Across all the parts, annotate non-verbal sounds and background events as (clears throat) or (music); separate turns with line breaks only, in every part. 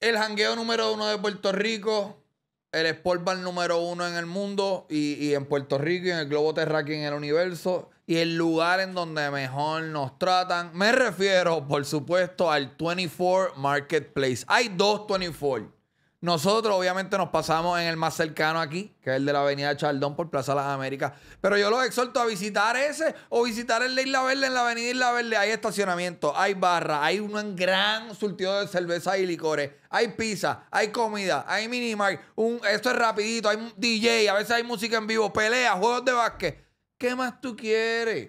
El jangueo número uno de Puerto Rico. El sport bar número uno en el mundo y, en Puerto Rico y en el globo terráqueo en el universo. Y el lugar en donde mejor nos tratan. Me refiero, por supuesto, al 24 Marketplace. Hay dos 24. Nosotros, obviamente, nos pasamos en el más cercano aquí, que es el de la Avenida Chaldón por Plaza Las Américas. Pero yo los exhorto a visitar ese o visitar el de Isla Verde en la Avenida Isla Verde. Hay estacionamiento, hay barra, hay un gran surtido de cerveza y licores, hay pizza, hay comida, hay mini Un, esto es rapidito, hay DJ, a veces hay música en vivo, pelea, juegos de básquet. ¿Qué más tú quieres?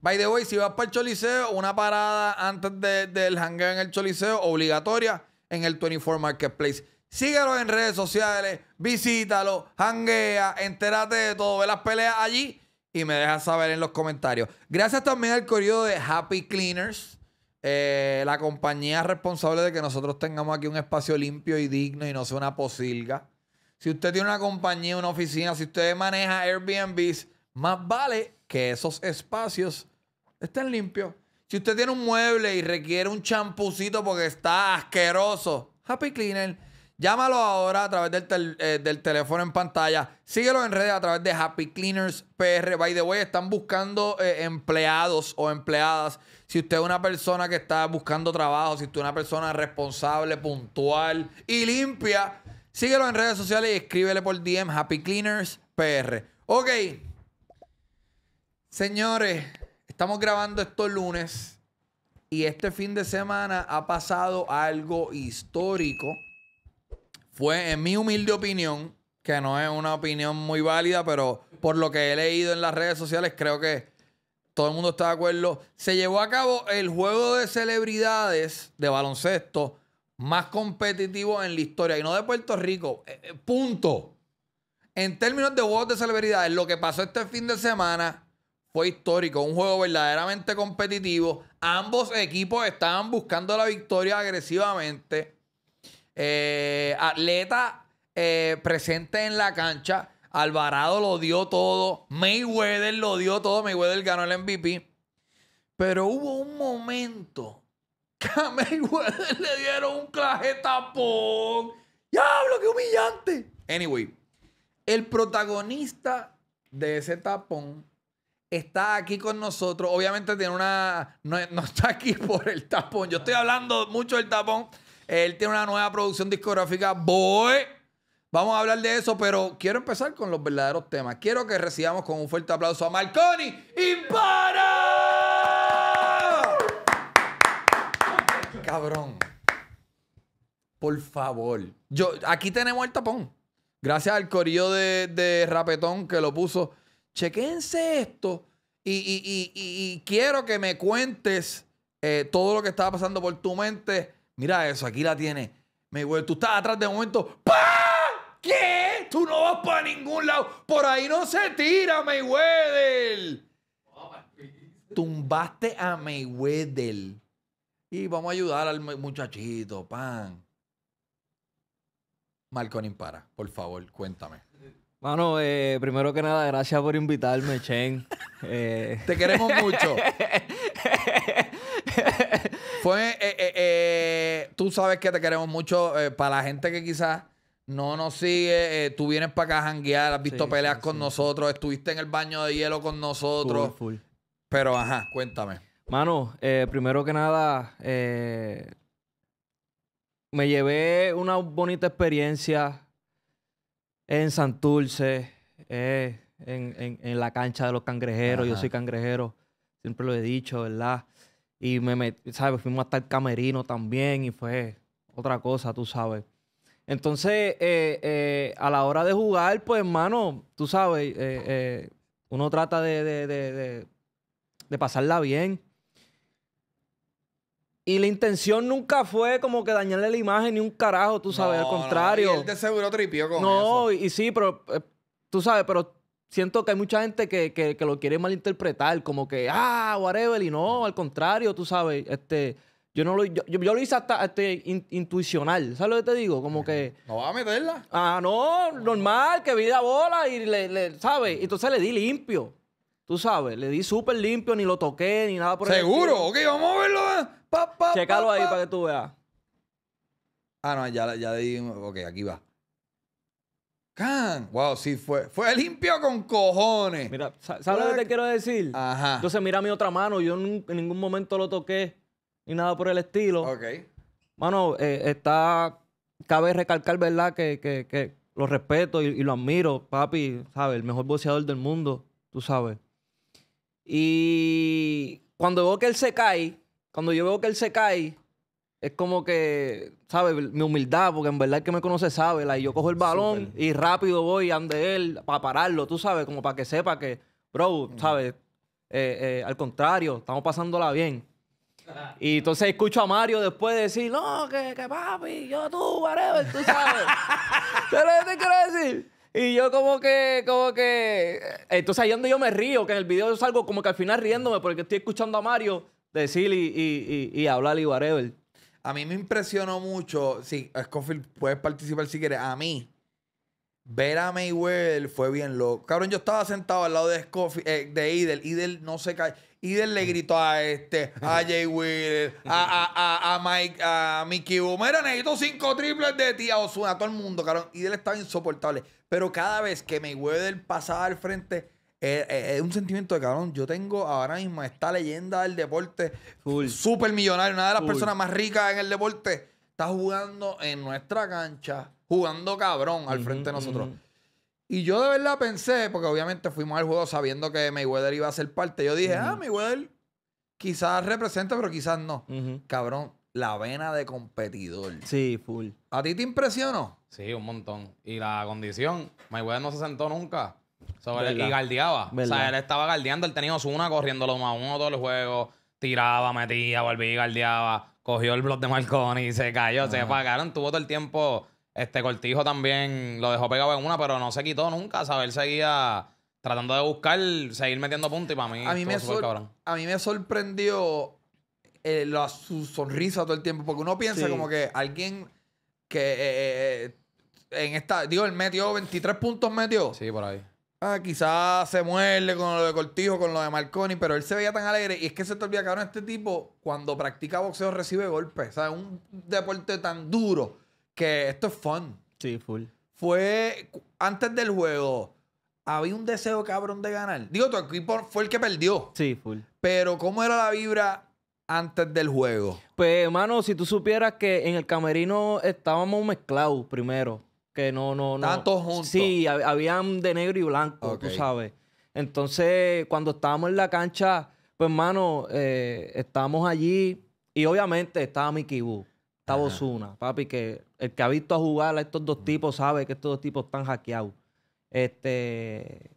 By the way, si vas para el Choliseo, una parada antes del hangar en el Choliseo, obligatoria en el 24 Marketplace. Síguelo en redes sociales, visítalo, hanguea, entérate de todo, ve las peleas allí y me dejas saber en los comentarios. Gracias también al corrido de Happy Cleaners, eh, la compañía responsable de que nosotros tengamos aquí un espacio limpio y digno y no sea una posilga. Si usted tiene una compañía, una oficina, si usted maneja Airbnbs, más vale que esos espacios estén limpios. Si usted tiene un mueble y requiere un champucito porque está asqueroso, Happy Cleaners Llámalo ahora a través eh, del, teléfono en pantalla. Síguelo en redes a través de Happy Cleaners PR. By the way, están buscando eh, empleados o empleadas. Si usted es una persona que está buscando trabajo, si usted es una persona responsable, puntual y limpia, síguelo en redes sociales y escríbele por DM Happy Cleaners PR. Ok. Señores, estamos grabando esto lunes y este fin de semana ha pasado algo histórico fue, pues, en mi humilde opinión, que no es una opinión muy válida, pero por lo que he leído en las redes sociales, creo que todo el mundo está de acuerdo. Se llevó a cabo el juego de celebridades de baloncesto más competitivo en la historia, y no de Puerto Rico. Eh, eh, punto. En términos de juegos de celebridades, lo que pasó este fin de semana fue histórico, un juego verdaderamente competitivo. Ambos equipos estaban buscando la victoria agresivamente. Eh, atleta eh, presente en la cancha. Alvarado lo dio todo. Mayweather lo dio todo. Mayweather ganó el MVP. Pero hubo un momento que a (laughs) Mayweather le dieron un claje tapón. ¡Diablo, qué humillante! Anyway, el protagonista de ese tapón está aquí con nosotros. Obviamente tiene una. no, está aquí (laughs) por el tapón. Yo estoy hablando mucho del tapón. Él tiene una nueva producción discográfica, boy. Vamos a hablar de eso, pero quiero empezar con los verdaderos temas. Quiero que recibamos con un fuerte aplauso a Marconi para! Cabrón. Por favor. Yo, aquí tenemos el tapón. Gracias al corillo de, Rapetón que lo puso. Chequense esto. Y, quiero que me cuentes eh, todo lo que estaba pasando por tu mente Mira eso, aquí la tiene. Mayweather, tú estás atrás de momento. ¡Pa! ¿Qué? Tú no vas para ningún lado. Por ahí no se tira, Mayweather. Tumbaste a Mayweather. Y vamos a ayudar al muchachito, pan. Marco para, por favor, cuéntame.
Bueno, eh, primero que nada, gracias por invitarme, Chen. Te queremos mucho. (laughs) Fue, eh, sabes que te
queremos mucho. Eh, para la gente que quizás no nos sigue, eh, tú vienes para acá a janguear, has visto peleas con nosotros, estuviste en el baño de hielo con nosotros. Pero ajá, cuéntame.
Mano, eh, primero que nada, me llevé una bonita experiencia en Santurce, en, la cancha de los cangrejeros. Yo soy cangrejero, siempre lo he dicho, ¿verdad? Y me metí, ¿sabes? Fuimos hasta el camerino también y fue otra cosa, tú sabes. Entonces, eh, eh, a la hora de jugar, pues, hermano, tú sabes, eh, uno trata de, pasarla bien. Y la intención nunca fue como que dañarle la imagen ni un carajo, tú sabes, al contrario. No, y de
seguro tripió con No,
y, sí, pero tú sabes, pero siento que hay mucha gente que, lo quiere malinterpretar, como que, ah, whatever, y no, al contrario, tú sabes, este, yo no lo, yo, lo hice hasta este, intuicional, ¿sabes lo que te digo? Como que... No va a meterla. Ah, no, normal, que vida bola y le, le ¿sabes? Entonces le di limpio, tú sabes, le di súper limpio, ni lo toqué, ni nada por ¿Seguro? ¿Seguro? Ok, vamos a verlo. Eh. Pa, Checalo ahí para que tú veas.
Ah, no, ya, ya le di, ok, aquí va. Wow, sí, fue,
fue limpio con cojones. Mira, ¿sabes lo que te quiero decir? Ajá. Entonces, mira mi otra mano. Yo en ningún momento lo toqué ni nada por el estilo. Ok. Mano, eh, está. Cabe recalcar, ¿verdad? Que, lo respeto y, y, lo admiro, papi, ¿sabes? El mejor boxeador del mundo, tú sabes. Y cuando veo que él se cae, cuando yo veo que él se cae, es como que, ¿sabes? Mi humildad, porque en verdad que me conoce sabe, Y yo cojo el balón y rápido voy ande él para pararlo, tú sabes, como para que sepa que, bro, ¿sabes? Eh, eh, al contrario, estamos pasándola bien. Y entonces escucho a Mario después decir, no, que, papi, yo tú, whatever, tú sabes. (laughs) ¿Qué te quiero decir? Y yo como que, como que... Entonces ahí donde yo me río, que en el video yo salgo como que al final riéndome porque estoy escuchando a Mario decir y, y, y hablar y whatever. A mí me impresionó mucho.
Sí, Scofield, puedes participar si quieres. A mí, ver a Mayweather fue bien loco. Cabrón, yo estaba sentado al lado de Scofield, eh, de Idel. Idel no se cae. Idel le gritó a este, a (laughs) Jay a, a, a, Mike, a Mickey Boom. necesito cinco triples de ti a Osuna, a todo el mundo, cabrón. Idel estaba insoportable. Pero cada vez que Mayweather pasaba al frente eh, eh, es, un sentimiento de cabrón. Yo tengo ahora mismo esta leyenda del deporte, Super millonario, una de las personas más ricas en el deporte, está jugando en nuestra cancha, jugando cabrón al frente de nosotros. Y yo de verdad pensé, porque obviamente fuimos al juego sabiendo que Mayweather iba a ser parte. Yo dije, ah, Mayweather quizás representa, pero quizás no. Cabrón, la vena de competidor. Sí,
full. ¿A ti te impresionó? Sí, un montón. Y la condición, Mayweather no se sentó nunca y galdeaba. O sea, él estaba galdeando. Él tenía una corriendo lo más uno Todo el juego Tiraba, metía, volvía y galdeaba. Cogió el blog de Marconi y se cayó. Se pagaron Tuvo todo el tiempo. Este Cortijo también lo dejó pegado en una, pero no se quitó nunca. O sea, él seguía tratando de buscar, seguir metiendo puntos y para mí. A mí, me, a
mí me sorprendió eh, su sonrisa todo el tiempo, porque uno piensa como que alguien que eh, eh, en esta, digo, él metió 23 puntos, metió. Sí, por ahí. Ah, quizás se muerde con lo de Cortijo, con lo de Marconi, pero él se veía tan alegre. Y es que se te olvida, cabrón, este tipo, cuando practica boxeo, recibe golpes. O sea, un deporte tan duro que esto es fun. Sí, full. Fue antes del juego, había un deseo, cabrón, de ganar. Digo, tu equipo fue el que perdió. Sí, full. Pero, ¿cómo era la vibra
antes del juego? Pues, hermano, si tú supieras que en el camerino estábamos mezclados primero que no, no, no. juntos. Sí, habían de negro y blanco, tú sabes. Entonces, cuando estábamos en la cancha, pues, mano, eh, estábamos allí y obviamente estaba Mickey Boo, estaba Osuna, papi, que el que ha visto a jugar a estos dos tipos sabe que estos dos tipos están hackeados. Este.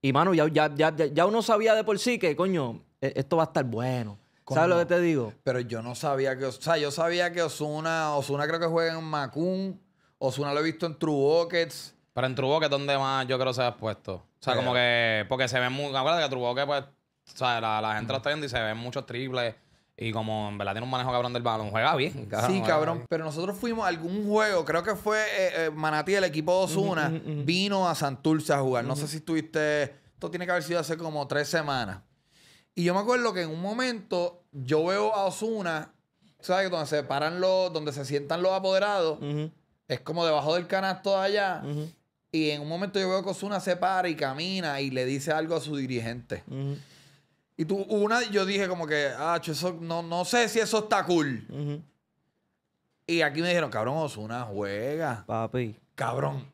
Y, mano, ya, ya, ya, ya uno sabía de por sí que, coño, e-, esto
va a estar bueno. ¿Sabes lo que te digo? Pero yo no sabía que... O sea, yo sabía que Osuna... Osuna creo que juega en Macún. Osuna lo he visto en True Buckets. Pero en True ¿dónde más yo
creo que se ha puesto? O sea, pues, como eh, que. Porque se ve muy. Acuérdate que True pues. O sea, la, gente lo está viendo y se ven muchos triples. Y como en verdad tiene un manejo cabrón del balón, juega bien. sí, cabrón.
Pero nosotros fuimos a algún juego, creo que fue eh, eh, Manatí, el equipo de Osuna, vino a Santurce a jugar. No sé si estuviste. Esto tiene que haber sido hace como tres semanas. Y yo me acuerdo que en un momento yo veo a Osuna, ¿sabes? Donde se paran los. donde se sientan los apoderados es como debajo del canasto allá. Y en un momento yo veo que Osuna se para y camina y le dice algo a su dirigente. Y tú, una, yo dije como que, ah, eso, no, no sé si eso está cool. Y aquí me
dijeron, cabrón, Osuna juega. Papi. Cabrón.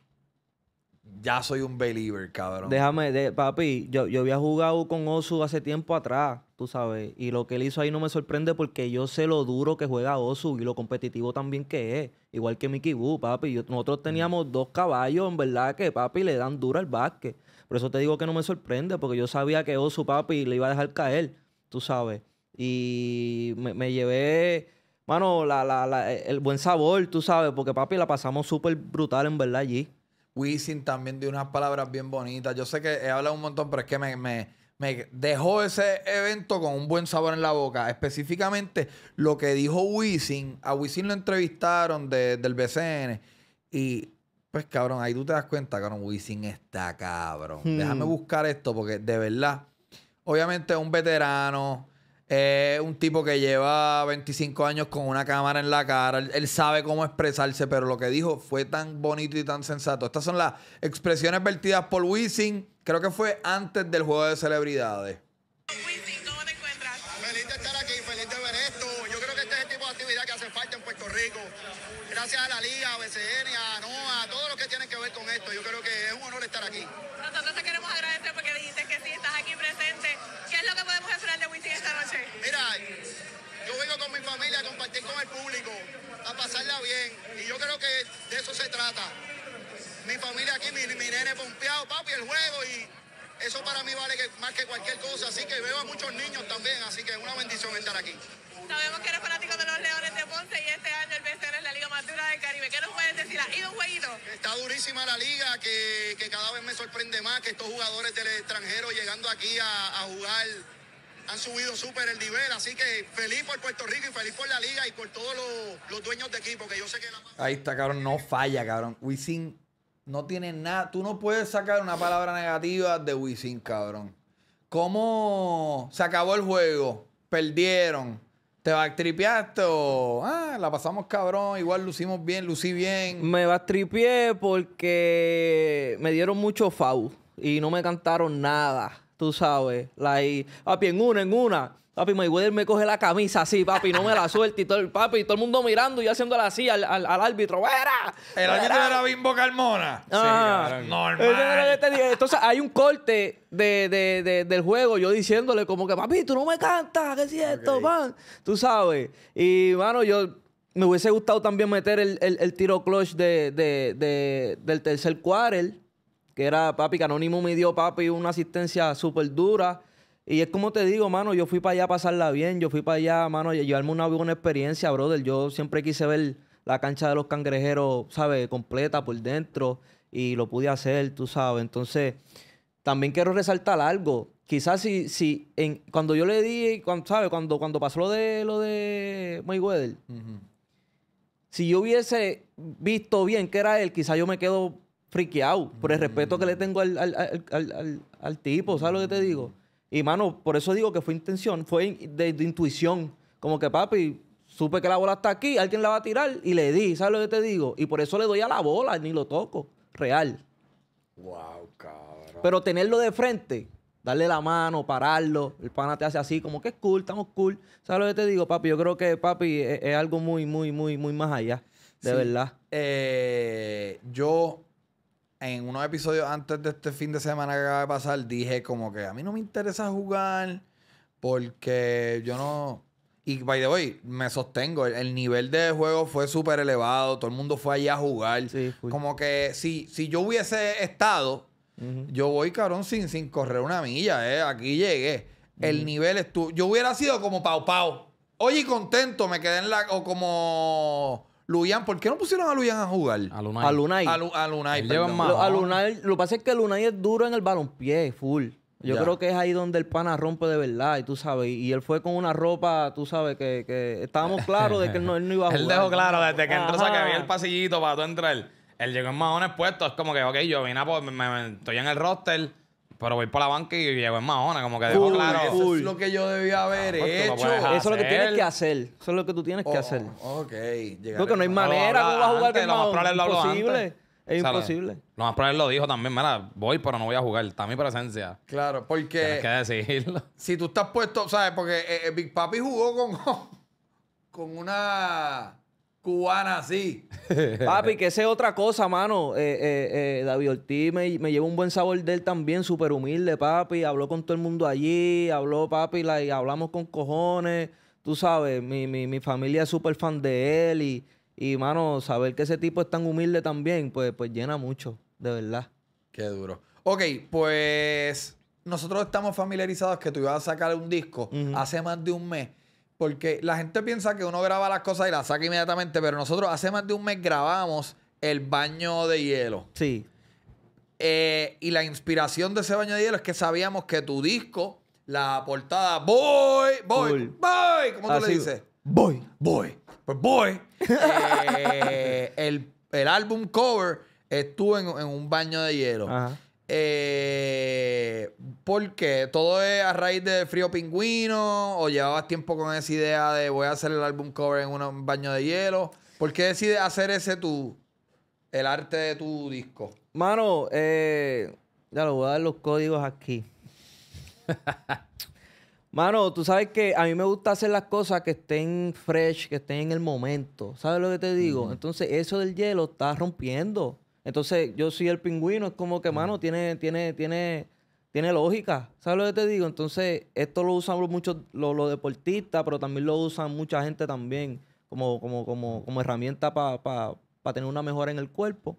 Ya soy un believer, cabrón. Déjame,
de, papi, yo, yo había jugado con Osu hace tiempo atrás tú sabes. Y lo que él hizo ahí no me sorprende porque yo sé lo duro que juega Osu y lo competitivo también que es. Igual que Mickey Boo, papi. nosotros teníamos dos caballos, en verdad, que papi le dan duro al básquet. Por eso te digo que no me sorprende, porque yo sabía que Osu, papi, le iba a dejar caer, tú sabes. Y me, llevé, mano, la, la, el buen sabor, tú sabes, porque papi la pasamos súper brutal, en verdad, allí. Wisin también dio unas palabras
bien bonitas. Yo sé que he hablado un montón, pero es que me, me me dejó ese evento con un buen sabor en la boca. Específicamente lo que dijo Wisin, a Wisin lo entrevistaron del BCN y pues cabrón, ahí tú te das cuenta, cabrón, Wisin está cabrón. Déjame hmm. buscar esto porque de verdad, obviamente es un veterano, eh, es un tipo que lleva 25 años con una cámara en la cara. Él, sabe cómo expresarse, pero lo que dijo fue tan bonito y tan sensato. Estas son las expresiones vertidas por Wisin. Creo que fue antes del juego de celebridades. ¿cómo Feliz
de estar aquí, feliz de ver esto. Yo creo que este es el tipo de actividad que hace falta en Puerto Rico. Gracias a la Liga, a BCN, a NOA, a todos los que tienen que ver con esto. Yo creo que es un honor estar aquí. con mi familia, a compartir con el público, a pasarla bien. Y yo creo que de eso se trata. Mi familia aquí, mi, nene pompeado, papi, el juego y eso para mí vale que, más que cualquier cosa. Así que veo a muchos niños también, así que es una bendición estar aquí. Sabemos que eres fanático de los Leones de Ponce y este año el BCN es la liga más del Caribe. ¿Qué nos puedes decir? ¿Ha ido un jueguito? Está durísima la liga, que, cada vez me sorprende más que estos jugadores del extranjero llegando aquí a, a jugar han subido súper el nivel, así que feliz por Puerto Rico y feliz por la liga y por todos los, dueños de equipo, que yo sé que
la... Ahí está, cabrón, no falla, cabrón. Wisin no tiene nada, tú no puedes sacar una palabra negativa de Wisin, cabrón. ¿Cómo se acabó el juego? Perdieron. ¿Te tripiaste o ah, la pasamos cabrón? Igual
lucimos bien, lucí bien. Me tripié porque me dieron mucho foul y no me cantaron nada tú sabes, like, papi, en una, en una. Papi, Mayweather me coge la camisa así, papi, no me la suelta. Y todo el papi, y todo el mundo mirando y yo haciéndole así al, árbitro. ¡Vera! El árbitro era Bimbo Carmona. sí, ah,
normal.
Entonces hay un corte de, de, de, del juego, yo diciéndole como que, papi, tú no me cantas, que es esto, man? Tú sabes. Y, mano, yo me hubiese gustado también meter el, tiro clutch de, del tercer quarter que era papi, que Anónimo me dio papi una asistencia súper dura. Y es como te digo, mano, yo fui para allá a pasarla bien, yo fui para allá, mano, a llevarme una buena experiencia, brother. Yo siempre quise ver la cancha de los cangrejeros, ¿sabes? Completa por dentro y lo pude hacer, tú sabes. Entonces, también quiero resaltar algo. Quizás si, si en, cuando yo le di, cuando, ¿sabes? Cuando, cuando pasó lo de lo de Mayweather, si yo hubiese visto bien que era él, quizás yo me quedo friqueado por el respeto que le mm. tengo al, tipo, ¿sabes lo que te digo? Y, mano, por eso digo que fue intención, fue de, intuición. Como que, papi, supe que la bola está aquí, alguien la va a tirar y le di, ¿sabes lo que te digo? Y por eso le doy a la bola, ni lo toco, real.
Wow, cabrón.
Pero tenerlo de frente, darle la mano, pararlo, el pana te hace así, como que es cool, estamos cool. ¿Sabes lo que te digo, papi? Yo creo que, papi, e, es, algo muy, muy, muy, muy más allá, de verdad. Eh, yo en unos episodios antes de este
fin de semana que acaba de pasar, dije como que a mí no me interesa jugar porque yo no... Y by the way, me sostengo, el, nivel de juego fue súper elevado, todo el mundo fue allá a jugar. como que si, si yo hubiese estado, yo voy, cabrón, sin, sin correr una milla, eh, Aquí llegué. El nivel estuvo... Yo hubiera sido como Pau Pau. Oye, contento, me quedé en la... O como... Luyan,
¿por qué no pusieron a Luyan a jugar? A Lunay. A Lunay. A, a Lunay, llevan Lo, a Lunay, lo que pasa es que Lunay es duro en el balompié, full. Yo creo que es ahí donde el pana rompe de verdad, y tú sabes. Y él fue con una ropa, tú sabes, que, que estábamos claros de que él no, él no iba a (laughs) jugar. él dejó claro desde que entró, o sea,
que había el pasillito para tú entrar. Él llegó en mahones puestos, es como que, ok, yo vine a, me, estoy en el roster, pero voy por la banca y llego en Mahona, como que dejó claro. Eso es lo
que yo debía haber hecho. eso es lo que tienes que hacer. Eso es lo que tú tienes que oh, hacer. Ok. Porque no hay manera, tú vas a jugar con Mahona? Lo imposible. Es imposible.
Lo más probable lo dijo también, mira, voy, pero no voy a jugar. Está mi presencia.
Claro, porque... Tienes
que decirlo.
(laughs) Si tú estás puesto, ¿sabes? Porque eh, eh, Big Papi jugó con... (laughs) con una cubana así.
(laughs) Papi, que esa es otra cosa, mano. Eh, eh, eh, David Ortiz me, lleva un buen sabor de él también, súper humilde, papi. Habló con todo el mundo allí, habló, papi, y hablamos con cojones. Tú sabes, mi, familia es súper fan de él y, y, mano, saber que ese tipo es tan humilde también, pues, pues llena mucho, de verdad. Qué duro.
Ok, pues nosotros estamos familiarizados que tú ibas a sacar un disco hace más de un mes porque la gente piensa que uno graba las cosas y las saca inmediatamente, pero nosotros hace más de un mes grabamos el baño de hielo. Sí. Eh, y la inspiración de ese baño de hielo es que sabíamos que tu disco, la portada, voy, voy, boy, ¿cómo tú le dices? Voy, voy, pues voy. Eh, el, álbum cover estuvo en, en un baño de hielo. Ajá. Eh, ¿Por qué? todo es a raíz de Frío Pingüino o llevabas tiempo con esa idea de voy a hacer el álbum cover en un baño de hielo. ¿Por qué decides
hacer ese tú, el arte de tu disco? Mano, eh, ya lo voy a dar los códigos aquí. (laughs) Mano, tú sabes que a mí me gusta hacer las cosas que estén fresh, que estén en el momento. ¿Sabes lo que te digo? Entonces, eso del hielo está rompiendo. Entonces, yo soy el pingüino, es como que, mano, tiene, tiene, tiene, tiene lógica. ¿Sabes lo que te digo? Entonces, esto lo usan muchos los, deportistas, pero también lo usan mucha gente también como, como, como, como herramienta para tener una mejora en el cuerpo.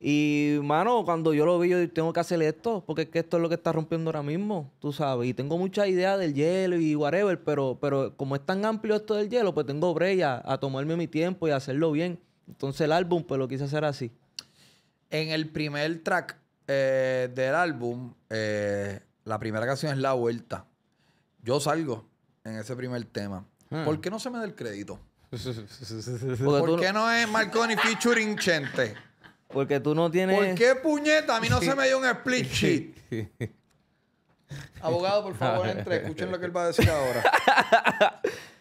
Y, mano, cuando yo lo vi, yo tengo que hacer esto, porque es que esto es lo que está rompiendo ahora mismo, tú sabes. Y tengo mucha idea del hielo y whatever, pero, pero como es tan amplio esto del hielo, pues tengo breya a, tomarme mi tiempo y hacerlo bien. Entonces el álbum, pues lo quise hacer así. En el primer track eh,
del álbum, eh, la primera canción es La Vuelta. Yo salgo en ese primer tema. Hmm. ¿Por qué no se me da el crédito? (laughs) ¿Por qué no es Marconi featuring Chente? Porque tú no tienes. ¿Por qué puñeta? A mí no se me dio un split
sheet. (laughs)
Abogado, por favor, entre. Escuchen lo que él va a decir
ahora. (laughs)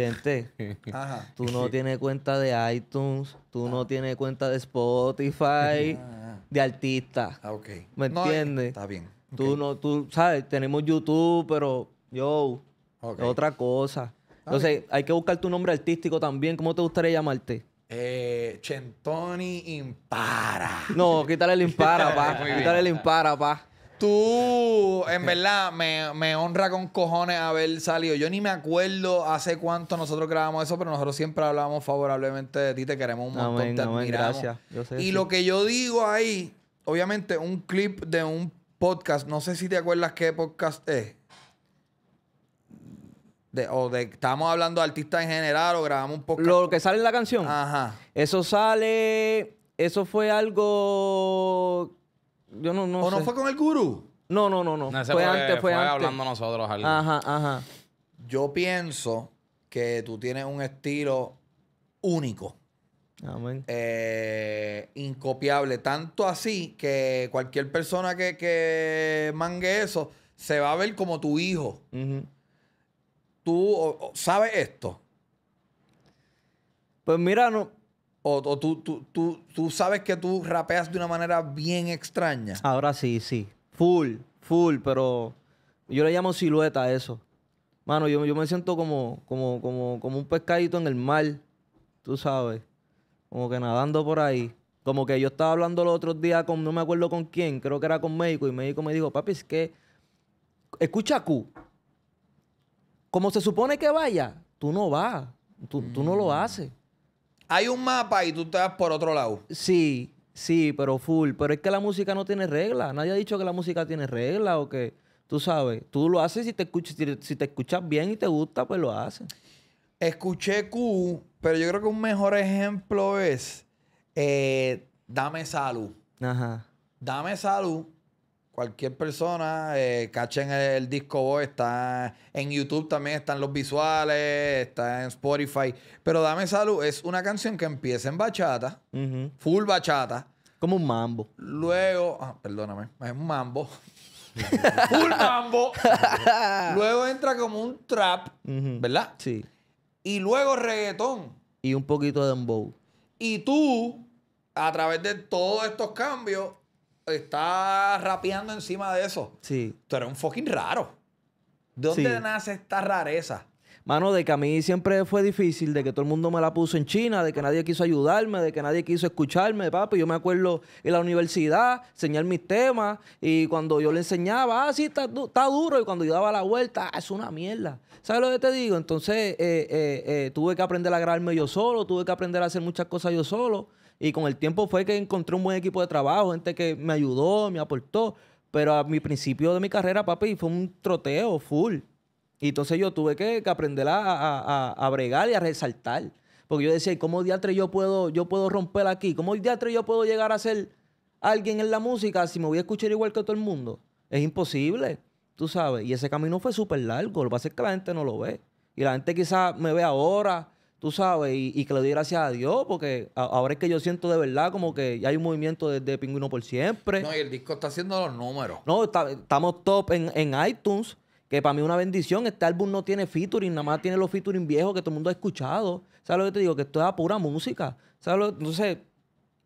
(laughs) tú no tienes cuenta de iTunes, tú no ah. tienes cuenta de Spotify, ah, ah. de artista. Ah, ¿Me entiendes? Está bien. Tú no, tú, sabes, tenemos YouTube, pero yo, otra cosa. Entonces, hay que buscar tu nombre artístico también. ¿Cómo te gustaría llamarte?
Eh, Chentoni Impara.
No, quítale el Impara, pa. (laughs) quítale el
Impara, pa. Tú, en verdad, me, honra con cojones haber salido. Yo ni me acuerdo hace cuánto nosotros grabamos eso, pero nosotros siempre hablábamos favorablemente de ti, te queremos un montón, te admiramos. y lo que yo digo ahí, obviamente, un clip de un podcast, no sé si te acuerdas qué podcast es.
De, o de, estamos hablando de artistas en general o grabamos un podcast. Lo que sale en la canción. Ajá. Eso sale. Eso fue algo yo no, no ¿O no fue con el gurú? No, no, no, no. fue, antes, fue, hablando
nosotros. Ajá,
ajá.
Yo pienso que tú tienes un estilo único. Amén. Eh, incopiable. Tanto así que cualquier persona que, mangue eso se va a ver como tu hijo. Tú sabes esto. Pues mira, no, o, tú, tú, tú, tú, sabes que tú rapeas de una manera bien extraña.
Ahora sí, sí. Full, full, pero yo le llamo silueta a eso. Mano, yo, yo me siento como, como, como, un pescadito en el mar, tú sabes. Como que nadando por ahí. Como que yo estaba hablando los otros días con, no me acuerdo con quién, creo que era con México, y México me dijo, papi, es que, escucha Q, como se supone que vaya, tú no vas, tú no lo mm. haces. Hay un mapa y tú te vas por otro lado. Sí, sí, pero full. Pero es que la música no tiene reglas. Nadie ha dicho que la música tiene regla o que, tú sabes, tú lo haces si te escuchas, si te escuchas bien y te gusta, pues lo haces.
Escuché Q, pero yo creo que un mejor ejemplo es eh, Dame Salud. Ajá. Dame Salud Cualquier persona, eh, cachen el, disco Boy, está en YouTube también, están los visuales, está en Spotify. Pero Dame Salud es una canción que empieza en bachata, full bachata. Como un mambo. Luego, ah, perdóname, es un mambo. (laughs) full mambo. (laughs) luego entra como un trap,
¿verdad? Sí.
Y luego reggaetón.
Y un poquito de dembow.
Y tú, a través de todos estos cambios, está rapeando encima de eso. Sí. Pero eres un fucking raro. ¿De dónde nace esta rareza?
Mano, de que a mí siempre fue difícil, de que todo el mundo me la puso en China, de que nadie quiso ayudarme, de que nadie quiso escucharme, papi. Yo me acuerdo en la universidad, enseñar mis temas, y cuando yo le enseñaba, ah, sí, está, duro, y cuando yo daba la vuelta, ah, es una mierda. ¿Sabes lo que te digo? Entonces, eh, eh, eh, tuve que aprender a grabarme yo solo, tuve que aprender a hacer muchas cosas yo solo. Y con el tiempo fue que encontré un buen equipo de trabajo, gente que me ayudó, me aportó. Pero a mi principio de mi carrera, papi, fue un troteo full. Y entonces yo tuve que, aprender a, bregar y a resaltar. Porque yo decía, ¿cómo diatre yo puedo, yo puedo romper aquí? ¿Cómo diatre yo puedo llegar a ser alguien en la música si me voy a escuchar igual que todo el mundo? Es imposible, tú sabes. Y ese camino fue súper largo. Lo que pasa es que la gente no lo ve. Y la gente quizás me ve ahora tú sabes, y, que le doy gracias a Dios, porque ahora es que yo siento de verdad como que ya hay un movimiento de Pingüino por siempre. No, y el disco está haciendo los números. No, estamos top en, iTunes, que para mí es una bendición. Este álbum no tiene featuring, nada más tiene los featuring viejos que todo el mundo ha escuchado. ¿Sabes lo que te digo? Que esto es pura música. ¿Sabes lo Entonces,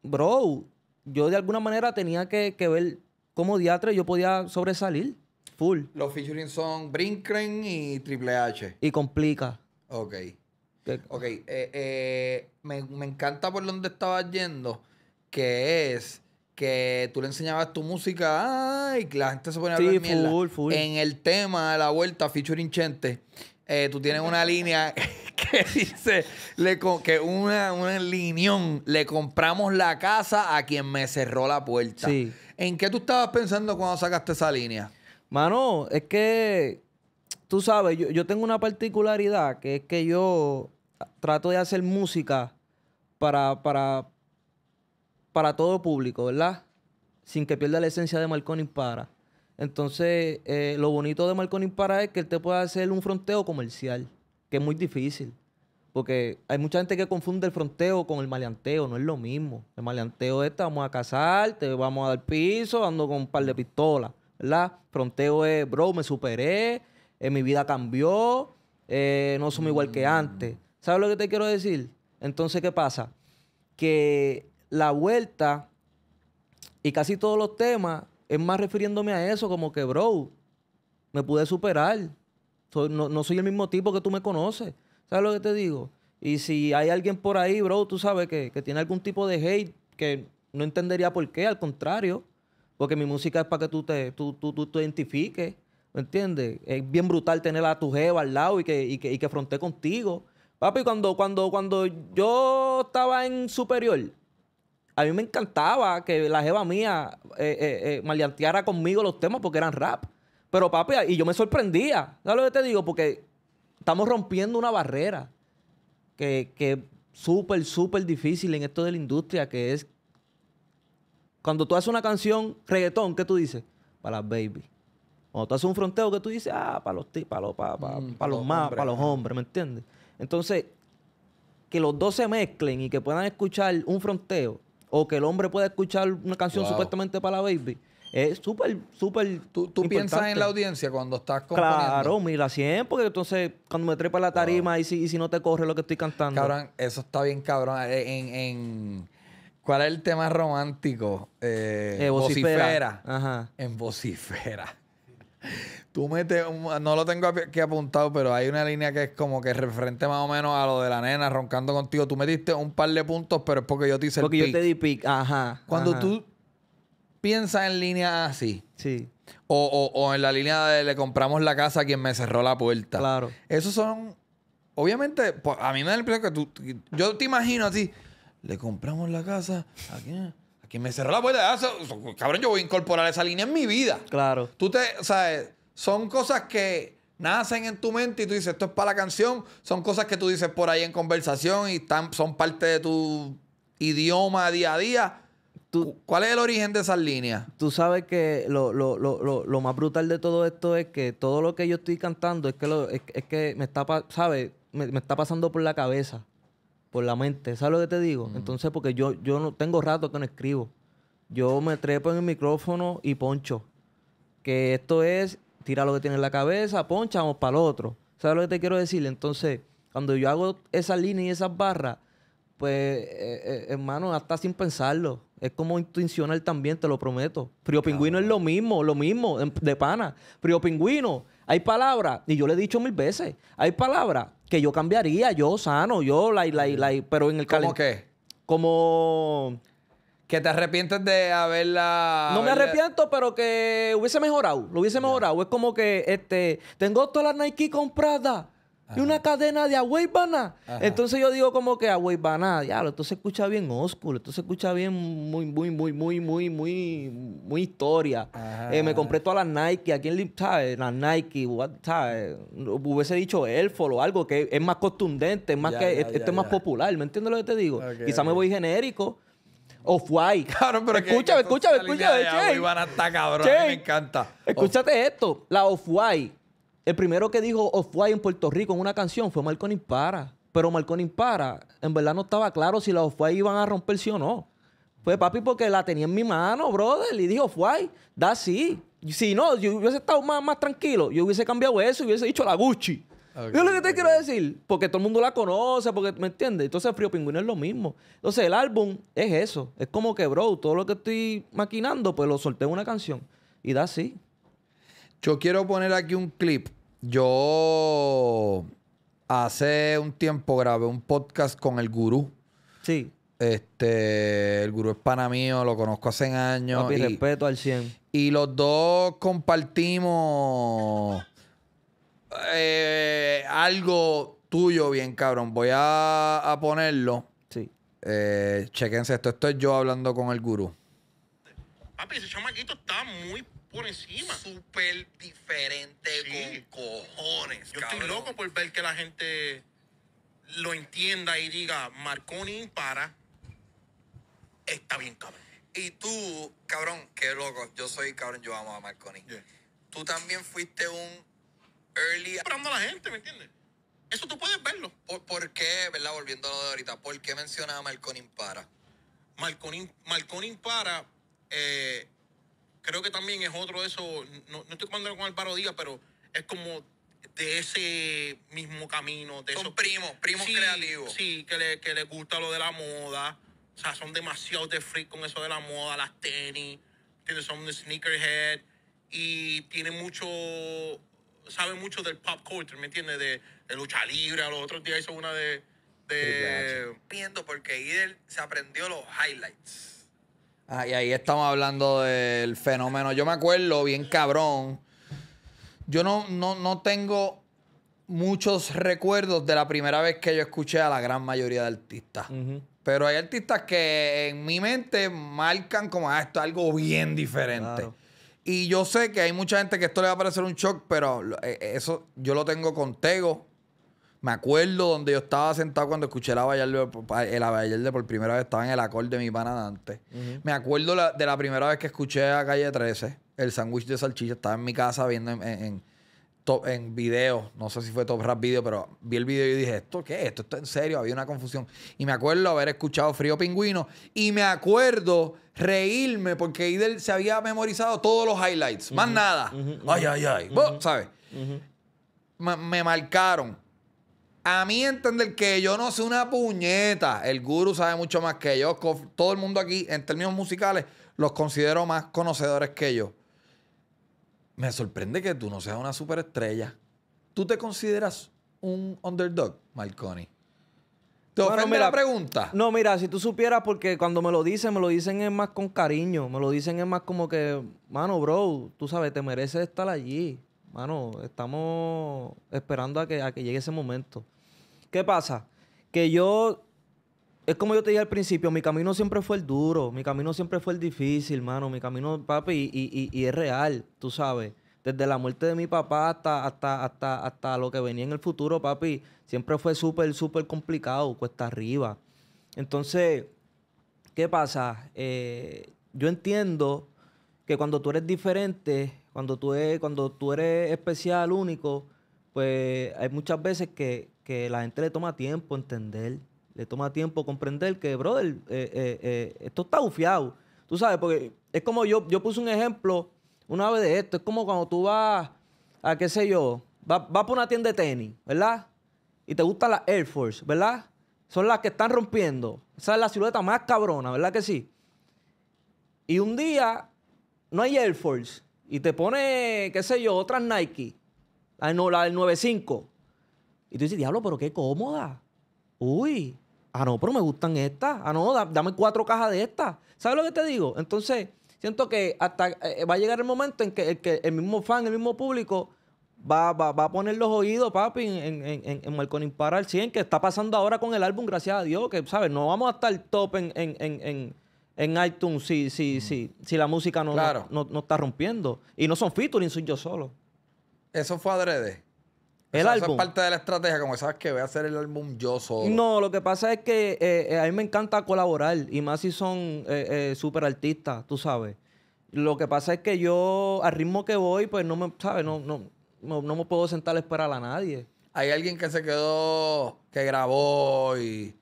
bro, yo de alguna manera tenía que, que ver cómo diatre yo podía sobresalir. Full. Los featuring son Brinkren y Triple H. Y Complica.
Ok. Ok, eh, eh, me, encanta por donde estabas yendo, que es que tú le enseñabas tu música ay, y la gente se ponía a hablar En el tema de la vuelta, featuring Chente, eh, tú tienes una (laughs) línea (laughs) que dice le, que una, una le compramos la casa a quien me cerró la puerta. Sí. ¿En qué tú estabas
pensando cuando sacaste esa línea? Mano, es que tú sabes, yo, yo, tengo una particularidad que es que yo trato de hacer música para, para, para todo público, ¿verdad? Sin que pierda la esencia de Marconi Impara. Entonces, eh, lo bonito de Marconi Impara es que él te puede hacer un fronteo comercial, que es muy difícil. Porque hay mucha gente que confunde el fronteo con el maleanteo, no es lo mismo. El maleanteo es, te vamos a casar, te vamos a dar piso, ando con un par de pistolas, ¿verdad? Fronteo es, bro, me superé, eh, mi vida cambió, eh, no somos igual que antes. ¿Sabes lo que te quiero decir? Entonces, ¿qué pasa? Que la vuelta y casi todos los temas es más refiriéndome a eso, como que, bro, me pude superar. no, soy el mismo tipo que tú me conoces. ¿Sabes lo que te digo? Y si hay alguien por ahí, bro, tú sabes que, tiene algún tipo de hate que no entendería por qué, al contrario, porque mi música es para que tú te, te identifiques, ¿me entiendes? Es bien brutal tener a tu jeva al lado y que, y que, y que fronte contigo. Papi, cuando, cuando, cuando yo estaba en superior, a mí me encantaba que la jeva mía eh, eh, eh conmigo los temas porque eran rap. Pero papi, y yo me sorprendía. ¿Sabes lo que te digo? Porque estamos rompiendo una barrera que, es súper, súper difícil en esto de la industria, que es cuando tú haces una canción reggaetón, ¿qué tú dices? Para las baby. Cuando tú haces un fronteo, ¿qué tú dices? Ah, para los, tips para mm, los, para, los, más, para los hombres, ¿me entiendes? Entonces, que los dos se mezclen y que puedan escuchar un fronteo o que el hombre pueda escuchar una canción supuestamente para la baby. Es súper, súper. ¿Tú, piensas en la
audiencia cuando estás componiendo? Claro,
mira, siempre, porque entonces cuando me trepa la tarima y, si, si no te corre lo que estoy cantando. Cabrón, eso está bien, cabrón. Eh, en, ¿Cuál es el tema romántico? Eh, eh vocifera.
En vocifera. Tú metes, no lo tengo aquí apuntado, pero hay una línea que es como que referente más o menos a lo de la nena roncando contigo. Tú metiste un par de puntos, pero es porque yo te hice el pick. Porque yo te di pick, ajá. Cuando tú piensas en línea así. Sí. O, en la línea de le compramos la casa a quien me cerró la puerta. Claro. Esos son. Obviamente, pues, a mí me da el que tú. Yo te imagino así. Le compramos la casa a quien y me cerró la puerta, ah, cabrón, yo voy a incorporar esa línea en mi vida. Claro. Tú te, sabes, son cosas que nacen en tu mente y tú dices, esto es para la canción, son cosas que tú dices por ahí en conversación y están, son parte de tu idioma día a día. ¿Cuál es el origen de esas líneas?
Tú sabes que lo, más brutal de todo esto es que todo lo que yo estoy cantando es que, es, que me está, Me, me está pasando por la cabeza por la mente. ¿Sabes lo que te digo? Entonces, porque yo, yo no tengo rato que no escribo. Yo me trepo en el micrófono y poncho. Que esto es, tira lo que tiene en la cabeza, poncha, vamos para el otro. ¿Sabes lo que te quiero decir? Entonces, cuando yo hago esas líneas y esas barras, pues, eh, eh, hermano, hasta sin pensarlo. Es como intuicional también, te lo prometo. Frío Pingüino es lo mismo, lo mismo, de pana. Frío Pingüino hay palabras, y yo le he dicho mil veces, hay palabras que yo cambiaría, yo sano, yo, la, la, la, pero en el ¿Cómo qué? Como... Que te arrepientes de haberla. No me arrepiento, pero que hubiese mejorado. Lo hubiese mejorado. Es como que este, tengo todas las Nike compradas y una cadena de banana. Entonces yo digo como que Ya, ya esto se escucha bien oscuro, esto se escucha bien muy, muy, muy, muy, muy, muy, muy historia. Eh, me compré todas las Nike, aquí en le sabes? Las Nike, Hubiese dicho Elfo o algo que es más contundente, más que esto es más este popular, ¿me entiendes lo que te digo? Quizá me voy genérico. Off-White. (laughs) claro pero escúchame, escúchame, escúchame, escúchame, escúchame.
a está cabrón, me encanta.
Escúchate esto, la Off-White el primero que dijo Off-White oh, en Puerto Rico en una canción fue Marconi Impara. Pero Marconi Impara, en verdad no estaba claro si la Off-White iban a romper o no. Fue papi porque la tenía en mi mano, brother. Y dijo, Off-White, da sí. Si no, yo hubiese estado más, más tranquilo. Yo hubiese cambiado eso y hubiese dicho la Gucci. yo es lo que te quiero decir. Porque todo el mundo la conoce, porque, ¿me entiendes? Entonces, Frío Pingüino es lo mismo. Entonces, el álbum es eso. Es como que, bro, todo lo que estoy maquinando, pues lo solté en una canción. Y da sí. Yo quiero poner aquí un clip yo
hace un tiempo grabé un podcast con el gurú. Sí. Este, el gurú es pana mío, lo conozco hace años. Papi, y, respeto al 100. Y los dos compartimos eh, algo tuyo bien, cabrón. Voy a, ponerlo. Sí. Eh, chequense esto. Esto es yo hablando con el gurú. Papi, ese chamaquito está muy por encima. Súper diferente con cojones. Yo estoy loco por ver que la gente lo entienda y diga, Marconi impara, está bien, cabrón. Y tú, cabrón, qué loco. Yo soy cabrón, yo amo a Marconi. Tú también fuiste un early. Esperando a la gente, ¿me entiendes? Eso tú puedes verlo. ¿Por, qué, verdad? Volviendo a lo de ahorita, ¿por qué mencionaba Marconi para? Marconi, Marconi impara. Eh, creo que también es otro de esos, no, no estoy comandando con el Díaz, pero es como de ese mismo camino. De son esos, primos, primos creativos. Sí, que le, que le gusta lo de la moda. O sea, son demasiado de freak con eso de la moda, las tenis, son de sneakerhead y tiene mucho, sabe mucho del pop culture, ¿me entiendes? De, lucha libre, a los otros días hizo una de... de... porque Idel se aprendió los highlights. Ah, y ahí estamos hablando del fenómeno. Yo me acuerdo, bien cabrón. Yo no, no, tengo muchos recuerdos de la primera vez que yo escuché a la gran mayoría de artistas. Pero hay artistas que en mi mente marcan como ah, esto algo bien diferente. Y yo sé que hay mucha gente que esto le va a parecer un shock, pero eh, eso yo lo tengo con me acuerdo donde yo estaba sentado cuando escuché la Bayarde, el por primera vez. Estaba en el acorde de mi pana Dante. Me acuerdo de la primera vez que escuché a Calle 13, el sándwich de salchicha. Estaba en mi casa viendo en, en, video. No sé si fue Top Rap Video, pero vi el video y dije, ¿esto qué es? ¿Esto está en serio? Había una confusión. Y me acuerdo haber escuchado Frío Pingüino. Y me acuerdo reírme porque Idel se había memorizado todos los highlights. Más nada. Ay, ay, ay. ¿Sabes? me marcaron a mí entender que yo no soy una puñeta. El guru sabe mucho más que yo. Todo el mundo aquí, en términos musicales, los considero más conocedores que yo. Me sorprende que tú no seas una superestrella. ¿Tú te consideras
un underdog, Marconi?
¿Te bueno, la pregunta?
No, mira, si tú supieras, porque cuando me lo dicen, me lo dicen es más con cariño. Me lo dicen es más como que, mano, bro, tú sabes, te mereces estar allí. Mano, estamos esperando a que, a que llegue ese momento. ¿Qué pasa? Que yo, es como yo te dije al principio, mi camino siempre fue el duro, mi camino siempre fue el difícil, mano, mi camino, papi, y, es real, tú sabes. Desde la muerte de mi papá hasta, hasta, hasta, hasta lo que venía en el futuro, papi, siempre fue súper, súper complicado, cuesta arriba. Entonces, ¿qué pasa? Eh, yo entiendo que cuando tú eres diferente, cuando tú cuando tú eres especial, único, pues hay muchas veces que, que la gente le toma tiempo entender, le toma tiempo comprender que, brother, eh, eh, eh, esto está bufiado. Tú sabes, porque es como yo, yo puse un ejemplo una vez de esto, es como cuando tú vas a, qué sé yo, vas, va por una tienda de tenis, ¿verdad? Y te gustan las Air Force, ¿verdad? Son las que están rompiendo. Esa es la silueta más cabrona, ¿verdad que sí? Y un día no hay Air Force y te pone, qué sé yo, otras Nike, la del 95. Y tú dices, diablo, pero qué cómoda. Uy, ah, no, pero me gustan estas. Ah, no, dame cuatro cajas de estas. ¿Sabes lo que te digo? Entonces, siento que hasta eh, va a llegar el momento en que el, mismo fan, el mismo público, va, a poner los oídos, papi, en, en, en, en al 100, que está pasando ahora con el álbum, gracias a Dios, que, ¿sabes? No vamos a estar top en, iTunes si, si, si, la música no, no, está rompiendo. Y no son featuring, soy yo solo.
Eso fue adrede es parte de la estrategia, como sabes que voy a hacer el álbum yo solo. No,
lo que pasa es que eh, eh, a mí me encanta colaborar y más si son eh, eh artistas, tú sabes. Lo que pasa es que yo, al ritmo que voy, pues no me, No, no, no, me puedo sentar a esperar a nadie. Hay
alguien que se quedó, que grabó y.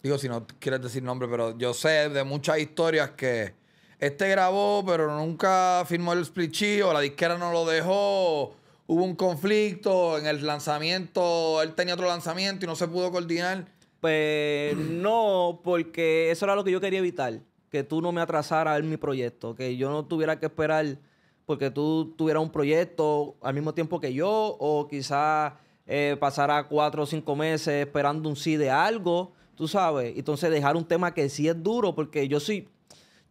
Digo, si no quieres decir nombre, pero yo sé de muchas historias que este grabó, pero nunca firmó el split o la disquera no lo dejó hubo un conflicto en el lanzamiento,
él tenía otro lanzamiento y no se pudo coordinar. Pues (clears throat) no, porque eso era lo que yo quería evitar, que tú no me atrasaras en mi proyecto, que yo no tuviera que esperar porque tú tuvieras un proyecto al mismo tiempo que yo o quizás eh, pasara cuatro o cinco meses esperando un sí de algo, tú sabes. Entonces dejar un tema que sí es duro porque yo sí...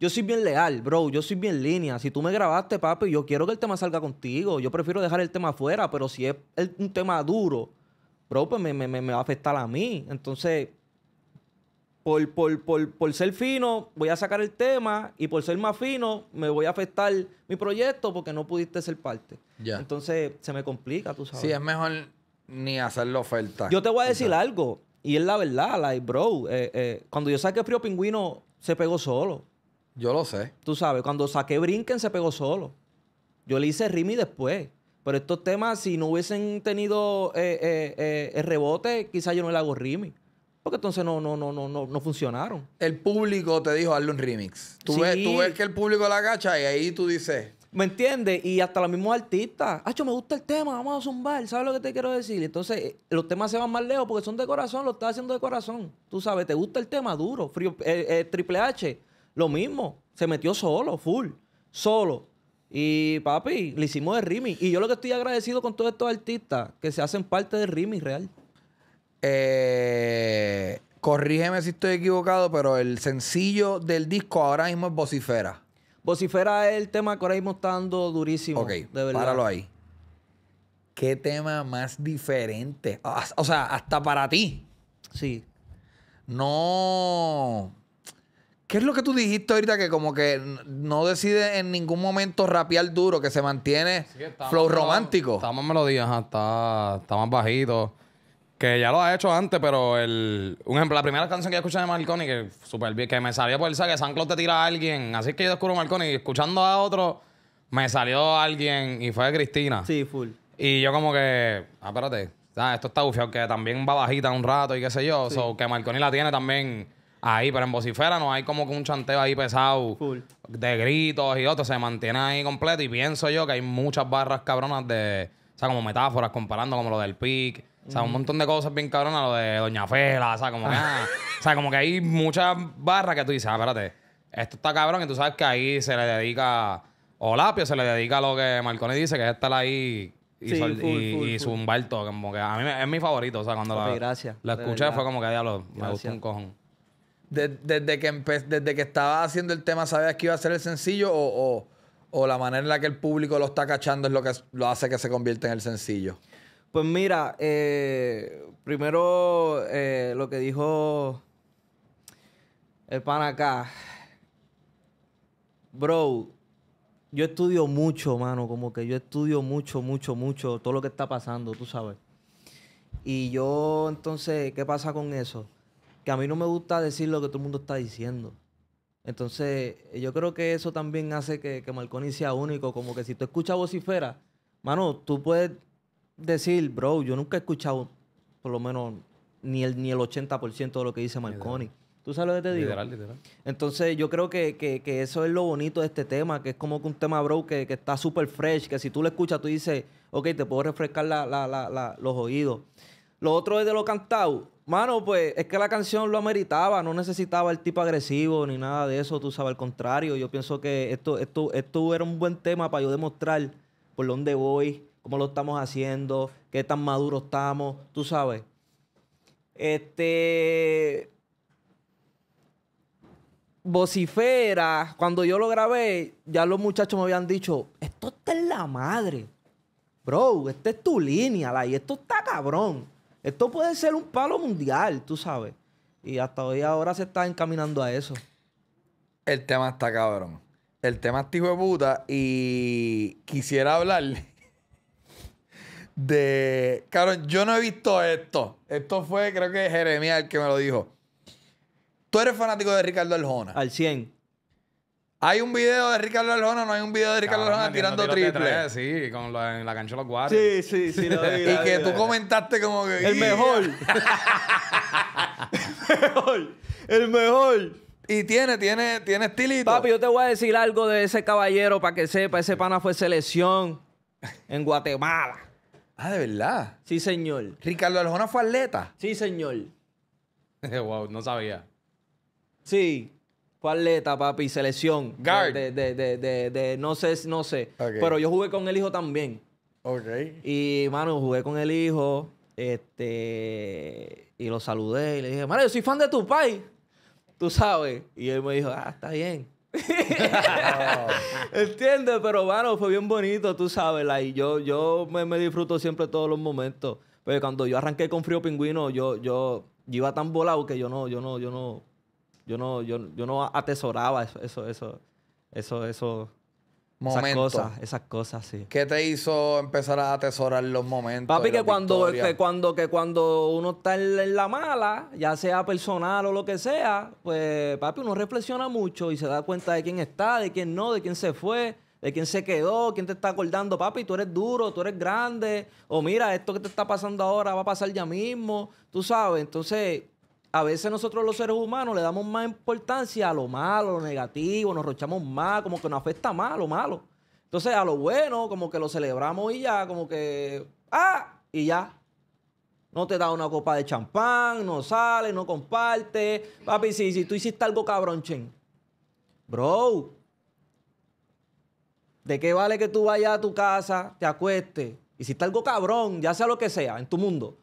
Yo soy bien leal, bro. Yo soy bien línea. Si tú me grabaste, papi, yo quiero que el tema salga contigo. Yo prefiero dejar el tema afuera, pero si es un tema duro, bro, pues me, va a afectar a mí. Entonces, por, por, ser fino, voy a sacar el tema y por ser más fino, me voy a afectar mi proyecto porque no pudiste ser parte. Entonces, se me complica, tú sabes. Sí, es mejor ni hacer la oferta. Yo te voy a decir algo, y es la verdad, like, bro, eh, eh, cuando yo saqué Frío Pingüino, se pegó solo. Yo lo sé. Tú sabes, cuando saqué Brinken se pegó solo. Yo le hice Rimi después. Pero estos temas, si no hubiesen tenido eh, eh, eh, el rebote, quizás yo no le hago Rimi. Porque entonces no, no, no, no, no, no funcionaron. El público te dijo, hazle un remix. Tú, ves, tú ves que el público la agacha y ahí tú dices... ¿Me entiendes? Y hasta los mismos artistas. yo me gusta el tema, vamos a zumbar. ¿Sabes lo que te quiero decir? Entonces, los temas se van más lejos porque son de corazón, lo estás haciendo de corazón. Tú sabes, te gusta el tema duro. Frío, Triple H lo mismo, se metió solo, full, solo. Y papi, le hicimos el Rimi. Y yo lo que estoy agradecido con todos estos artistas que se hacen parte del Rimi real. Eh,
corrígeme si estoy equivocado, pero el sencillo del disco ahora mismo es Vocifera.
Vocifera es el tema que ahora mismo está dando durísimo. Ok, de verdad. páralo ahí. ¿Qué tema más
diferente? Ah, o sea, hasta para ti. Sí. No ¿Qué es lo que tú dijiste ahorita que como que no decide en ningún momento rapear duro, que se mantiene flow
romántico? Está más melodía, está, más bajito. Que ya lo ha hecho antes, pero el, un ejemplo, la primera canción que yo escuché de Marconi, que super bien, que me salió por el que San Claude te tira a alguien. Así que yo descubro Marconi y escuchando a otro, me salió alguien y fue Cristina. Sí, full. Y yo como que, ah, espérate, esto está bufiado, que también va bajita un rato y qué sé yo. o que Marconi la tiene también ahí, pero en vocifera no hay como que un chanteo ahí pesado de gritos y otros, se mantiene ahí completo y pienso yo que hay muchas barras cabronas de, o sea, como metáforas comparando como lo del pic. O sea, un montón de cosas bien cabronas, lo de Doña Fela, o sea, como que, ah, (laughs) o sea, como que hay muchas barras que tú dices, ah, espérate, esto está cabrón y tú sabes que ahí se le dedica, o Lapio se le dedica a lo que Marconi dice, que es estar ahí y, como que a mí es mi favorito, o sea, cuando la, escuché fue como que, diablo, me gustó un cojón
desde, que desde que estaba haciendo el tema, ¿sabías que iba a ser el sencillo? O, o, la manera en la que el público lo está cachando es lo que lo hace que se convierta en el sencillo. Pues mira, eh,
primero eh, lo que dijo el pan acá. Bro, yo estudio mucho, mano, como que yo estudio mucho, mucho, mucho todo lo que está pasando, tú sabes. Y yo entonces, ¿qué pasa con eso? que a mí no me gusta decir lo que todo el mundo está diciendo. Entonces, yo creo que eso también hace que, que Marconi sea único. Como que si tú escuchas vocifera, mano, tú puedes decir, bro, yo nunca he escuchado, por lo menos, ni el, ni el 80% de lo que dice Marconi. ¿Tú sabes lo que te digo? Literal, literal. Entonces, yo creo que, eso es lo bonito de este tema, que es como que un tema, bro, que, está súper fresh, que si tú lo escuchas, tú dices, ok, te puedo refrescar los oídos. Lo otro es de lo cantado Mano, pues es que la canción lo ameritaba, no necesitaba el tipo agresivo ni nada de eso, tú sabes, al contrario, yo pienso que esto, esto, esto era un buen tema para yo demostrar por dónde voy, cómo lo estamos haciendo, qué tan maduros estamos, tú sabes. Este. Vocifera, cuando yo lo grabé, ya los muchachos me habían dicho: Esto está en la madre. Bro, esta es tu línea, la, y esto está cabrón. Esto puede ser un palo mundial, tú sabes. Y hasta hoy ahora se está encaminando a eso.
El tema está cabrón. El tema está hijo de puta y quisiera hablarle de... Cabrón, yo no he visto esto. Esto fue, creo que Jeremías el que me lo dijo. Tú eres fanático de Ricardo Arjona. Al 100. ¿Hay un video de Ricardo Arjona no hay un video de Ricardo Arjona tirando triple?
sí, con la, en la cancha de los guardias.
Sí, sí, sí. Lo (laughs) y que tú comentaste como que... El mejor.
(laughs) el mejor. El mejor. Y tiene, tiene, tiene estilito. Papi, yo te voy a decir algo de ese caballero para que sepa. Ese pana fue selección en Guatemala. Ah, ¿de verdad? Sí, señor. ¿Ricardo Arjona fue atleta? Sí, señor. (laughs) wow, no sabía. Sí. ¿Cuál papi, selección. Guard. De, no sé, no sé. Pero yo jugué con el hijo también. Ok. Y, mano, jugué con el hijo. Este. Y lo saludé y le dije, mano, yo soy fan de tu país. Tú sabes. Y él me dijo, ah, está bien. (laughs) ¿Entiendes? Pero, mano, fue bien bonito, tú sabes. Y yo yo me, disfruto siempre todos los momentos. Pero cuando yo arranqué con Frío Pingüino, yo, yo, yo iba tan volado que yo no, yo no, yo no yo no, yo, yo no atesoraba eso, eso, eso, eso, eso Esas cosas, esas cosas, sí.
¿Qué te hizo empezar a atesorar los momentos? Papi, que cuando, que
cuando, que cuando uno está en la mala, ya sea personal o lo que sea, pues papi, uno reflexiona mucho y se da cuenta de quién está, de quién no, de quién se fue, de quién se quedó, quién te está acordando, papi, tú eres duro, tú eres grande, o mira, esto que te está pasando ahora va a pasar ya mismo, tú sabes. Entonces, a veces nosotros los seres humanos le damos más importancia a lo malo, a lo negativo, nos rochamos más, como que nos afecta más a lo malo. Entonces, a lo bueno, como que lo celebramos y ya, como que, ah, y ya. No te da una copa de champán, no sale, no comparte. Papi, si, tú hiciste algo cabrón, chen. Bro, ¿de qué vale que tú vayas a tu casa, te acuestes? Hiciste algo cabrón, ya sea lo que sea, en tu mundo.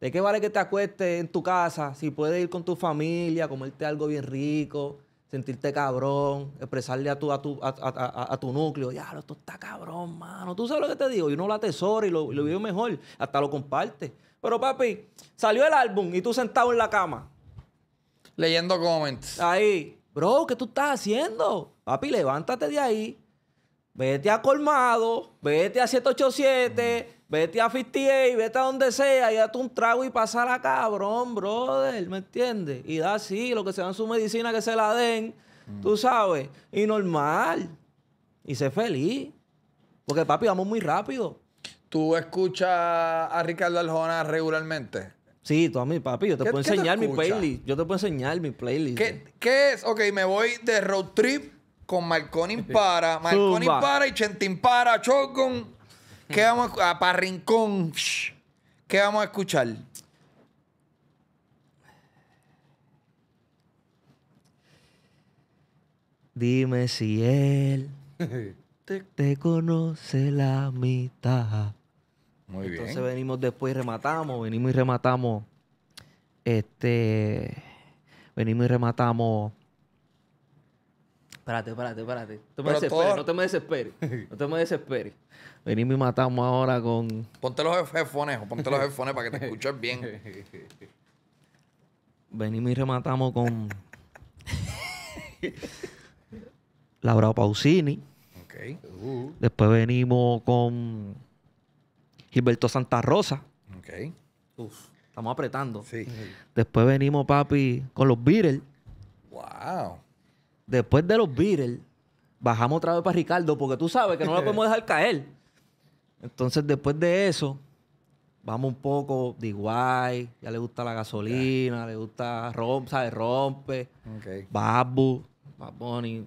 ¿De qué vale que te acuestes en tu casa si puedes ir con tu familia, comerte algo bien rico, sentirte cabrón, expresarle a tu, a tu, a, núcleo, ya, esto está cabrón, mano. Tú sabes lo que te digo. Y no lo atesora y lo, lo vive mejor, hasta lo comparte. Pero papi, salió el álbum y tú sentado en la cama. Leyendo comments. Ahí, bro, ¿qué tú estás haciendo? Papi, levántate de ahí. Vete a Colmado, vete a 787, Vete a 58, vete a donde sea y date un trago y pasala cabrón, brother, ¿me entiendes? Y da así, lo que se dan su medicina que se la den, mm. tú sabes, y normal. Y sé feliz. Porque papi, vamos muy rápido. ¿Tú escuchas a Ricardo Arjona regularmente? Sí, tú a mi papi, yo te puedo enseñar mi playlist. Yo te puedo enseñar mi playlist.
¿Qué, es? Ok, me voy de road trip con Marconi Impara, (laughs) Marconi Impara y para, Chocon. ¿Qué vamos a, ah, ¿Qué vamos a escuchar?
Dime si él (laughs) te, conoce la mitad. Muy bien. Entonces venimos después y rematamos, venimos y rematamos. Este. Venimos y rematamos. Espérate, espérate, espérate. No te no te me desesperes. No te me desesperes. (laughs) venimos y matamos ahora con. Ponte los headphones, ponte los headphones para que te escuches bien. Venimos y rematamos con. Laura Pausini. Ok. Después venimos con Gilberto Santa Rosa. Okay. estamos apretando. Sí. Después venimos, papi, con los Beatles. Wow. Después de los Beatles, bajamos otra vez para Ricardo, porque tú sabes que no lo podemos dejar caer. Entonces, después de eso, vamos un poco de Guay, ya le gusta la gasolina, le gusta rompe, sabe, rompe, Babu, Baboni.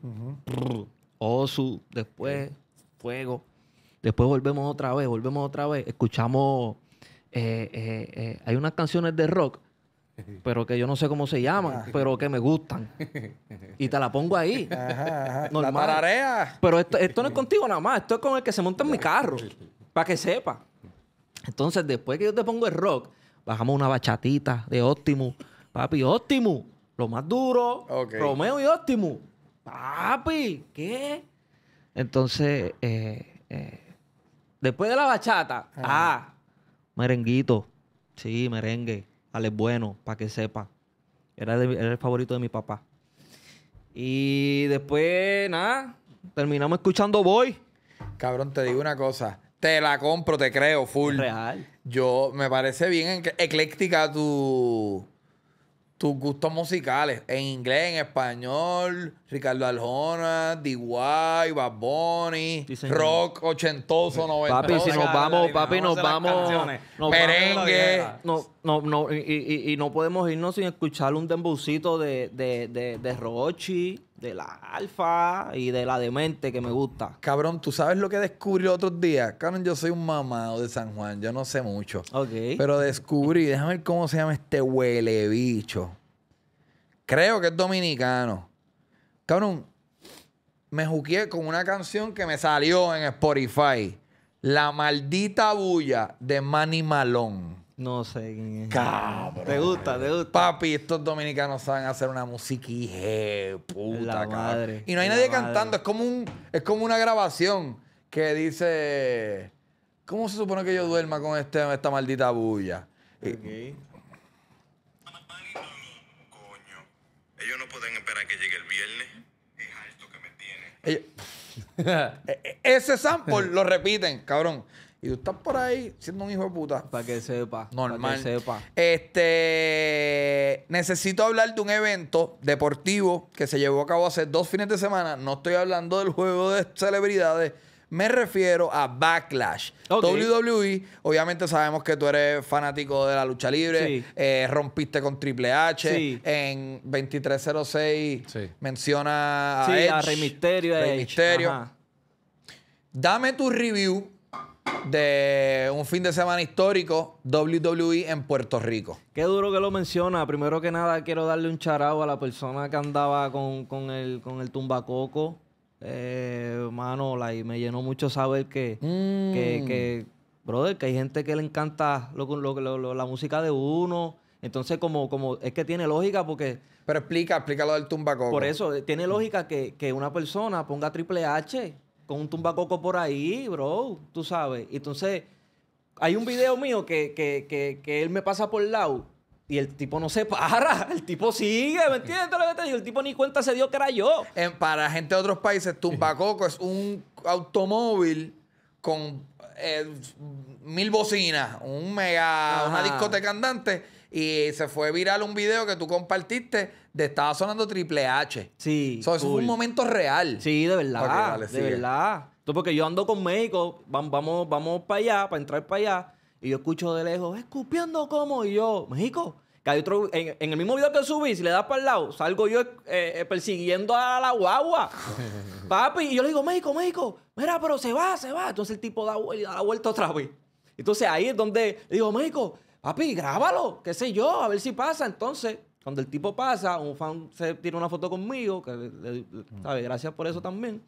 Osu, después Fuego. Después volvemos otra vez, volvemos otra vez. Escuchamos, eh, eh, eh, hay unas canciones de rock, (laughs) pero que yo no sé cómo se llaman, ah. pero que me gustan. Y te la pongo ahí. La tararea. Pero esto, esto no es contigo nada más, esto es con el que se monta en mi carro. (laughs) Para que sepa. Entonces, después que yo te pongo el rock, bajamos una bachatita de óptimo. Papi, óptimo. lo más duro. Romeo y óptimo. Papi, ¿qué? Entonces, eh, eh, después de la bachata, ah. ah merenguito. Sí, merengue. Ale bueno, para que sepa. Era, era el favorito de mi papá. Y después, nada, terminamos escuchando Boy. Cabrón, te
digo una cosa. Te la compro, te creo, full. Real. Yo me parece bien ecléctica tus gustos musicales en inglés, en español, Ricardo Arjona, D.Y., Bad Bunny, rock ochentoso, noventoso. Papi, si nos vamos, papi, nos vamos. merengue.
No, no, no, y, y, y, no podemos irnos sin escuchar un dembucito de, de Rochi de la alfa y de la demente que me gusta. Cabrón, ¿tú sabes lo que descubrí
los otros días? Cabrón, yo soy un mamado de San Juan, yo no sé mucho. Pero descubrí, déjame ver cómo se llama este huele bicho. Creo que es dominicano. Cabrón, me juqué con una canción que me salió en Spotify. La maldita bulla de Manny Malón. No sé quién es. ¿Te gusta? ¿Te gusta? Papi, estos dominicanos saben hacer una musiquilla, puta, madre, Y no hay nadie cantando, es como, un, es como una grabación que dice, ¿cómo se supone que yo duerma con este, esta maldita bulla? Okay. Coño, ellos no pueden esperar que llegue el viernes. Es alto que me tiene. (laughs) E, e, ese sample lo repiten, cabrón y tú estás por ahí siendo un hijo de puta. Para que sepa. Normal. Para que sepa. Este. Necesito hablar de un evento deportivo que se llevó a cabo hace dos fines de semana. No estoy hablando del juego de celebridades. Me refiero a Backlash. WWE, obviamente sabemos que tú eres fanático de la lucha libre. Eh, rompiste con Triple H. En 2306 sí. menciona a, a Rey Misterio. Rey Misterio. Dame tu review de un fin de semana histórico WWE en Puerto Rico.
Qué duro que lo menciona. Primero que nada, quiero darle un charao a la persona que andaba con, con el, con el tumbacoco. Eh, mano, me llenó mucho saber que,
mm. que,
brother, que hay gente que le encanta lo, la música de uno. Entonces, como, como es que tiene lógica porque... Pero explica, explica lo del tumbacoco. Por eso, eh, tiene lógica que, que una persona ponga Triple H con un tumbacoco por ahí, bro, tú sabes. Entonces, hay un video mío que, él me pasa por el lado y el tipo no se para, (laughs) el tipo sigue, ¿me entiendes lo El tipo ni cuenta se dio
que era yo. En, para gente de otros países, Tumbacoco es un automóvil con eh, mil bocinas, un mega, una discoteca andante, y se fue viral un video que tú compartiste de estaba sonando Triple H. Sí. eso es un momento
real. Sí, de verdad. de verdad. porque yo ando con México, vamos, vamos para allá, para entrar para allá, y yo escucho de lejos, escupiendo como y yo, México. Que hay otro, en, el mismo video que subí, si le das para el lado, salgo yo eh, eh, persiguiendo a la guagua. (laughs) Papi, y yo le digo, México, México, mira, pero se va, se va. Entonces el tipo da, vuelta otra vez. Entonces ahí es donde le digo, México, papi, grábalo, qué sé yo, a ver si pasa. Entonces cuando el tipo pasa, un fan se tira una foto conmigo, que mm. sabe, gracias por eso mm. también.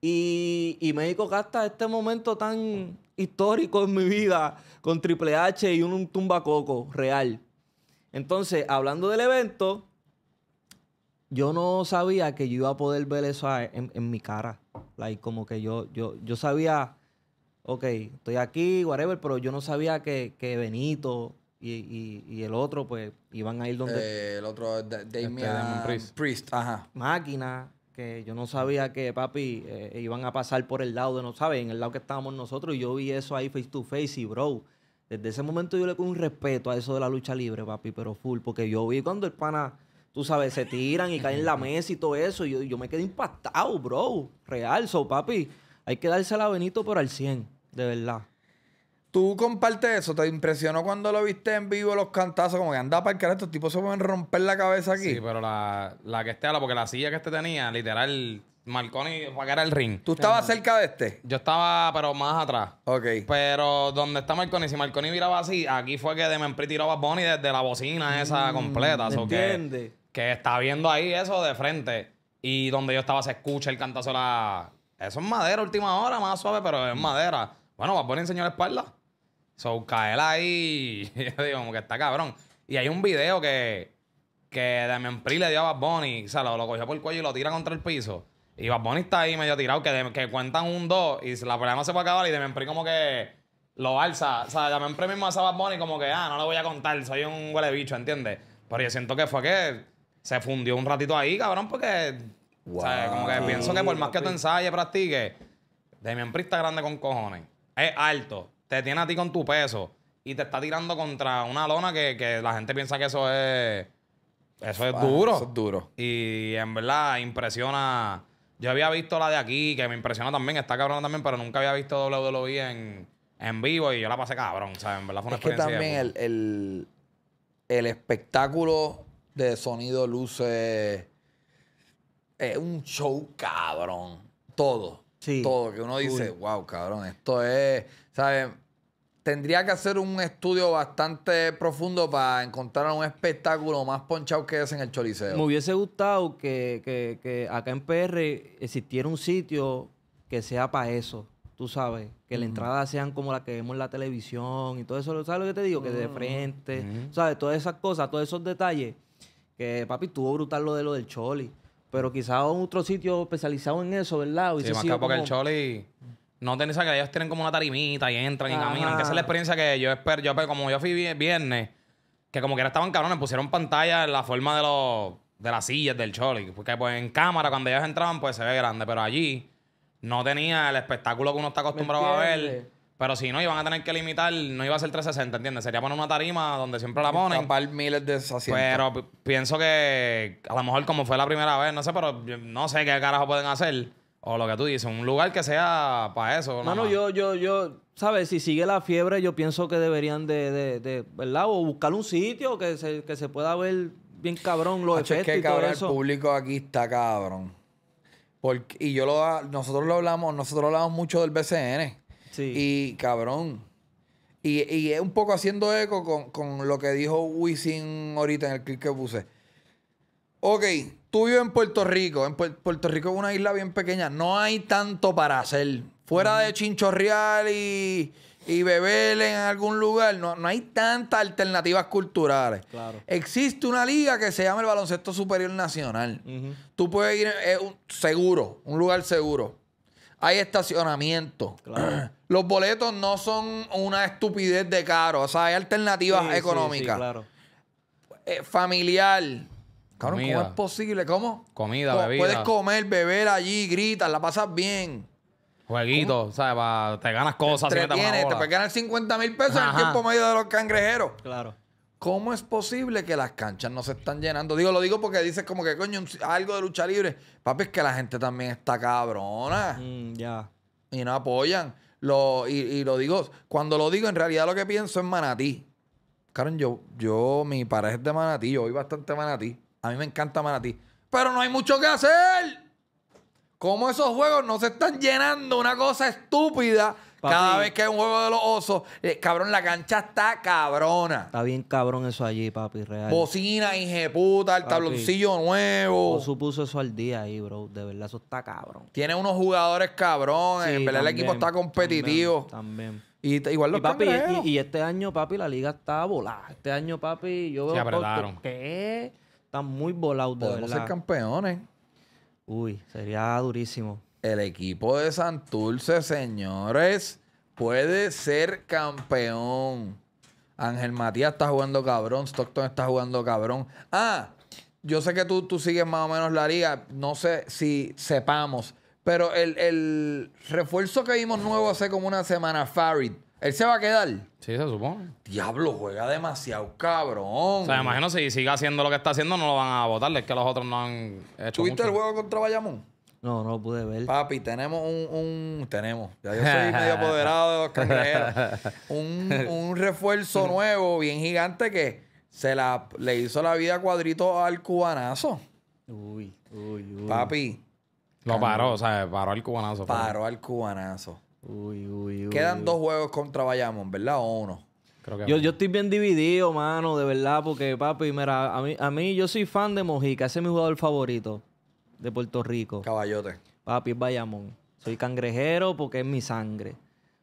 Y, y, México gasta este momento tan histórico en mi vida con Triple H y un, tumbacoco real. Entonces, hablando del evento, yo no sabía que yo iba a poder ver eso en, mi cara. Like, como que yo, yo, yo sabía, ok, estoy aquí, whatever, pero yo no sabía que, que Benito y, el otro, pues, iban a ir donde. Eh,
el otro, este, Damian
Priest. Ajá. Máquina, que yo no sabía que, papi, eh, iban a pasar por el lado de, no sabes, en el lado que estábamos nosotros. Y yo vi eso ahí face to face y, bro, desde ese momento yo le con un respeto a eso de la lucha libre, papi, pero full, porque yo vi cuando el pana, tú sabes, se tiran y caen en la (laughs) mesa y todo eso. Y yo, me quedé impactado, bro. real so papi. Hay que dársela a Benito, pero al 100, de verdad. Tú compartes eso, te impresionó cuando lo viste en
vivo, los cantazos, como que anda para el estos tipos se pueden romper la cabeza aquí. Sí, pero
la, la que este la porque la silla que este tenía, literal, Marconi para era el ring. ¿Tú estabas
cerca de este? Yo estaba,
pero más atrás. Ok. Pero donde está Marconi, si Marconi miraba así, aquí fue que Demenpri tiraba a Bonnie desde la bocina esa mm, completa. So entiende. Que, está viendo ahí eso de frente. Y donde yo estaba se escucha el cantazo la... Eso es madera, última hora, más suave, pero es madera. Bueno, a poner enseñó la espalda. So, caer ahí, (laughs) yo digo, como que está cabrón. Y hay un video que, que Damian le dio a Bad Bunny, o sea, lo, lo, cogió por el cuello y lo tira contra el piso. Y Bad Bunny está ahí medio tirado, que, que cuentan un dos y la pelea no se puede acabar y Damian como que lo alza. O sea, Damian mismo alza a Bad como que, ah, no lo voy a contar, soy un huele bicho, ¿entiendes? Pero yo siento que fue que se fundió un ratito ahí, cabrón, porque... como que pienso que por más que tú ensayes, practiques, Damian Pri está grande con cojones. Es alto te tiene a ti con tu peso y te está tirando contra una lona que, la gente piensa que eso es. Eso es ah, duro. Eso es duro. Y en verdad impresiona. Yo había visto la de aquí, que me impresiona también, está cabrón también, pero nunca había visto WWE en, en vivo y yo la pasé cabrón, ¿sabes? En verdad fue una es Que también
el, espectáculo de sonido, luces. Es un show cabrón. Todo. Sí. Todo. Que uno dice, wow, cabrón, esto es. ¿Sabes? tendría que hacer un estudio bastante profundo para encontrar un espectáculo más ponchado que ese en el Choliseo. Me
hubiese gustado que, que, acá en PR existiera un sitio que sea para eso, tú sabes. Que la entrada sean como la que vemos en la televisión y todo eso. ¿Sabes lo que te digo? Que de mm. frente, ¿sabes? Todas esas cosas, todos esos detalles. Que papi, tuvo brutal lo de lo del Choli. Pero quizás otro sitio especializado en eso, ¿verdad? Y sí, más que el
Choli... No tenés que ellos tienen como una tarimita y entran y caminan. Que esa es la experiencia que yo espero. Yo, pues, como yo fui viernes, que como que estaban cabrones, pusieron pantalla en la forma de de las sillas del Choli. Porque pues en cámara, cuando ellos entraban, pues se ve grande. Pero allí no tenía el espectáculo que uno está acostumbrado a ver. Pero si no, iban a tener que limitar, no iba a ser 360, ¿entiendes? Sería poner una tarima donde siempre la ponen. Tapar miles de asientos. Pero pienso que a lo mejor como fue la primera vez, no sé, pero no sé qué carajo pueden hacer. O lo que tú dices, un lugar que sea para eso. No, no,
yo, yo, yo, ¿sabes? Si sigue la fiebre, yo pienso que deberían de, de, ¿verdad? O buscar un sitio que se, que se pueda ver bien cabrón los efectos es que, cabrón, el público aquí está
cabrón. Porque, y yo lo, nosotros lo hablamos, nosotros hablamos mucho del BCN. Sí. Y cabrón. Y, es un poco haciendo eco con, con lo que dijo Wisin ahorita en el clip que puse Ok, tú vives en Puerto Rico. En Puerto Rico es una isla bien pequeña. No hay tanto para hacer. Fuera de chinchorreal y, y beber en algún lugar, no, hay tantas alternativas culturales. Existe una liga que se llama el Baloncesto Superior Nacional. Tú puedes ir eh, seguro, un lugar seguro. Hay estacionamiento. (clears throat) Los boletos no son una estupidez de caro. O sea, hay alternativas económicas. claro. Eh, familiar. ¿cómo es posible? ¿Cómo?
Comida, bebida. Puedes
comer, beber allí, gritas, la pasas bien.
Jueguito, ¿sabes?
te ganas cosas. Te, te puedes ganar 50 mil pesos en el tiempo medio de los cangrejeros. Claro. ¿Cómo es posible que las canchas no se están llenando? Digo, lo digo porque dices como que, coño, algo de lucha libre. Papi, es que la gente también está cabrona. Mm, ya. Y no apoyan. Lo, y, lo digo, cuando lo digo, en realidad lo que pienso es manatí. Karen, yo, yo, mi pareja es de manatí, yo voy bastante manatí. A mí me encanta a ti, Pero no hay mucho que hacer. ¿Cómo esos juegos no se están llenando, una cosa estúpida. Cada vez que hay un juego de los osos, eh, cabrón, la cancha está cabrona.
Está bien cabrón eso allí, papi, real.
Bocina, puta, el tabloncillo
nuevo. supuso puso eso al día ahí, bro. De verdad, eso está cabrón. Tiene unos jugadores cabrón. en verdad, el equipo está competitivo. También. Y igual lo y, papi, y, este año, papi, la liga está volada. Este año, papi, yo veo... Se ¿Qué? Están muy volados de Podemos ser
campeones. Uy, sería durísimo. El equipo de Santurce, señores, puede ser campeón. Ángel Matías está jugando cabrón, Stockton está jugando cabrón. Ah, yo sé que tú, tú sigues más o menos la liga, no sé si sepamos, pero el, el refuerzo que vimos nuevo hace como una semana, Farid, ¿Él se va a quedar? Sí, se supone. Diablo, juega demasiado cabrón. O sea, me imagino
si sigue haciendo lo que está haciendo, no lo van a votar. Es que los otros no han hecho ¿Tuviste el
juego contra Bayamón?
No, no lo pude ver. Papi,
tenemos un... tenemos. Ya yo soy medio (laughs) apoderado de los Un, refuerzo nuevo bien gigante que se la, le hizo la vida cuadrito al cubanazo.
Uy, uy, uy. Papi. Lo paró, o sea, paró al cubanazo. Paró
al cubanazo.
Uy, uy, uy. Quedan dos
juegos contra Bayamón, ¿verdad? O uno. yo,
estoy bien dividido, mano, de verdad, porque papi, mira, a mí, yo soy fan de Mojica, ese es mi jugador favorito de Puerto Rico. Caballote. Papi, es Bayamón. Soy cangrejero porque es mi sangre.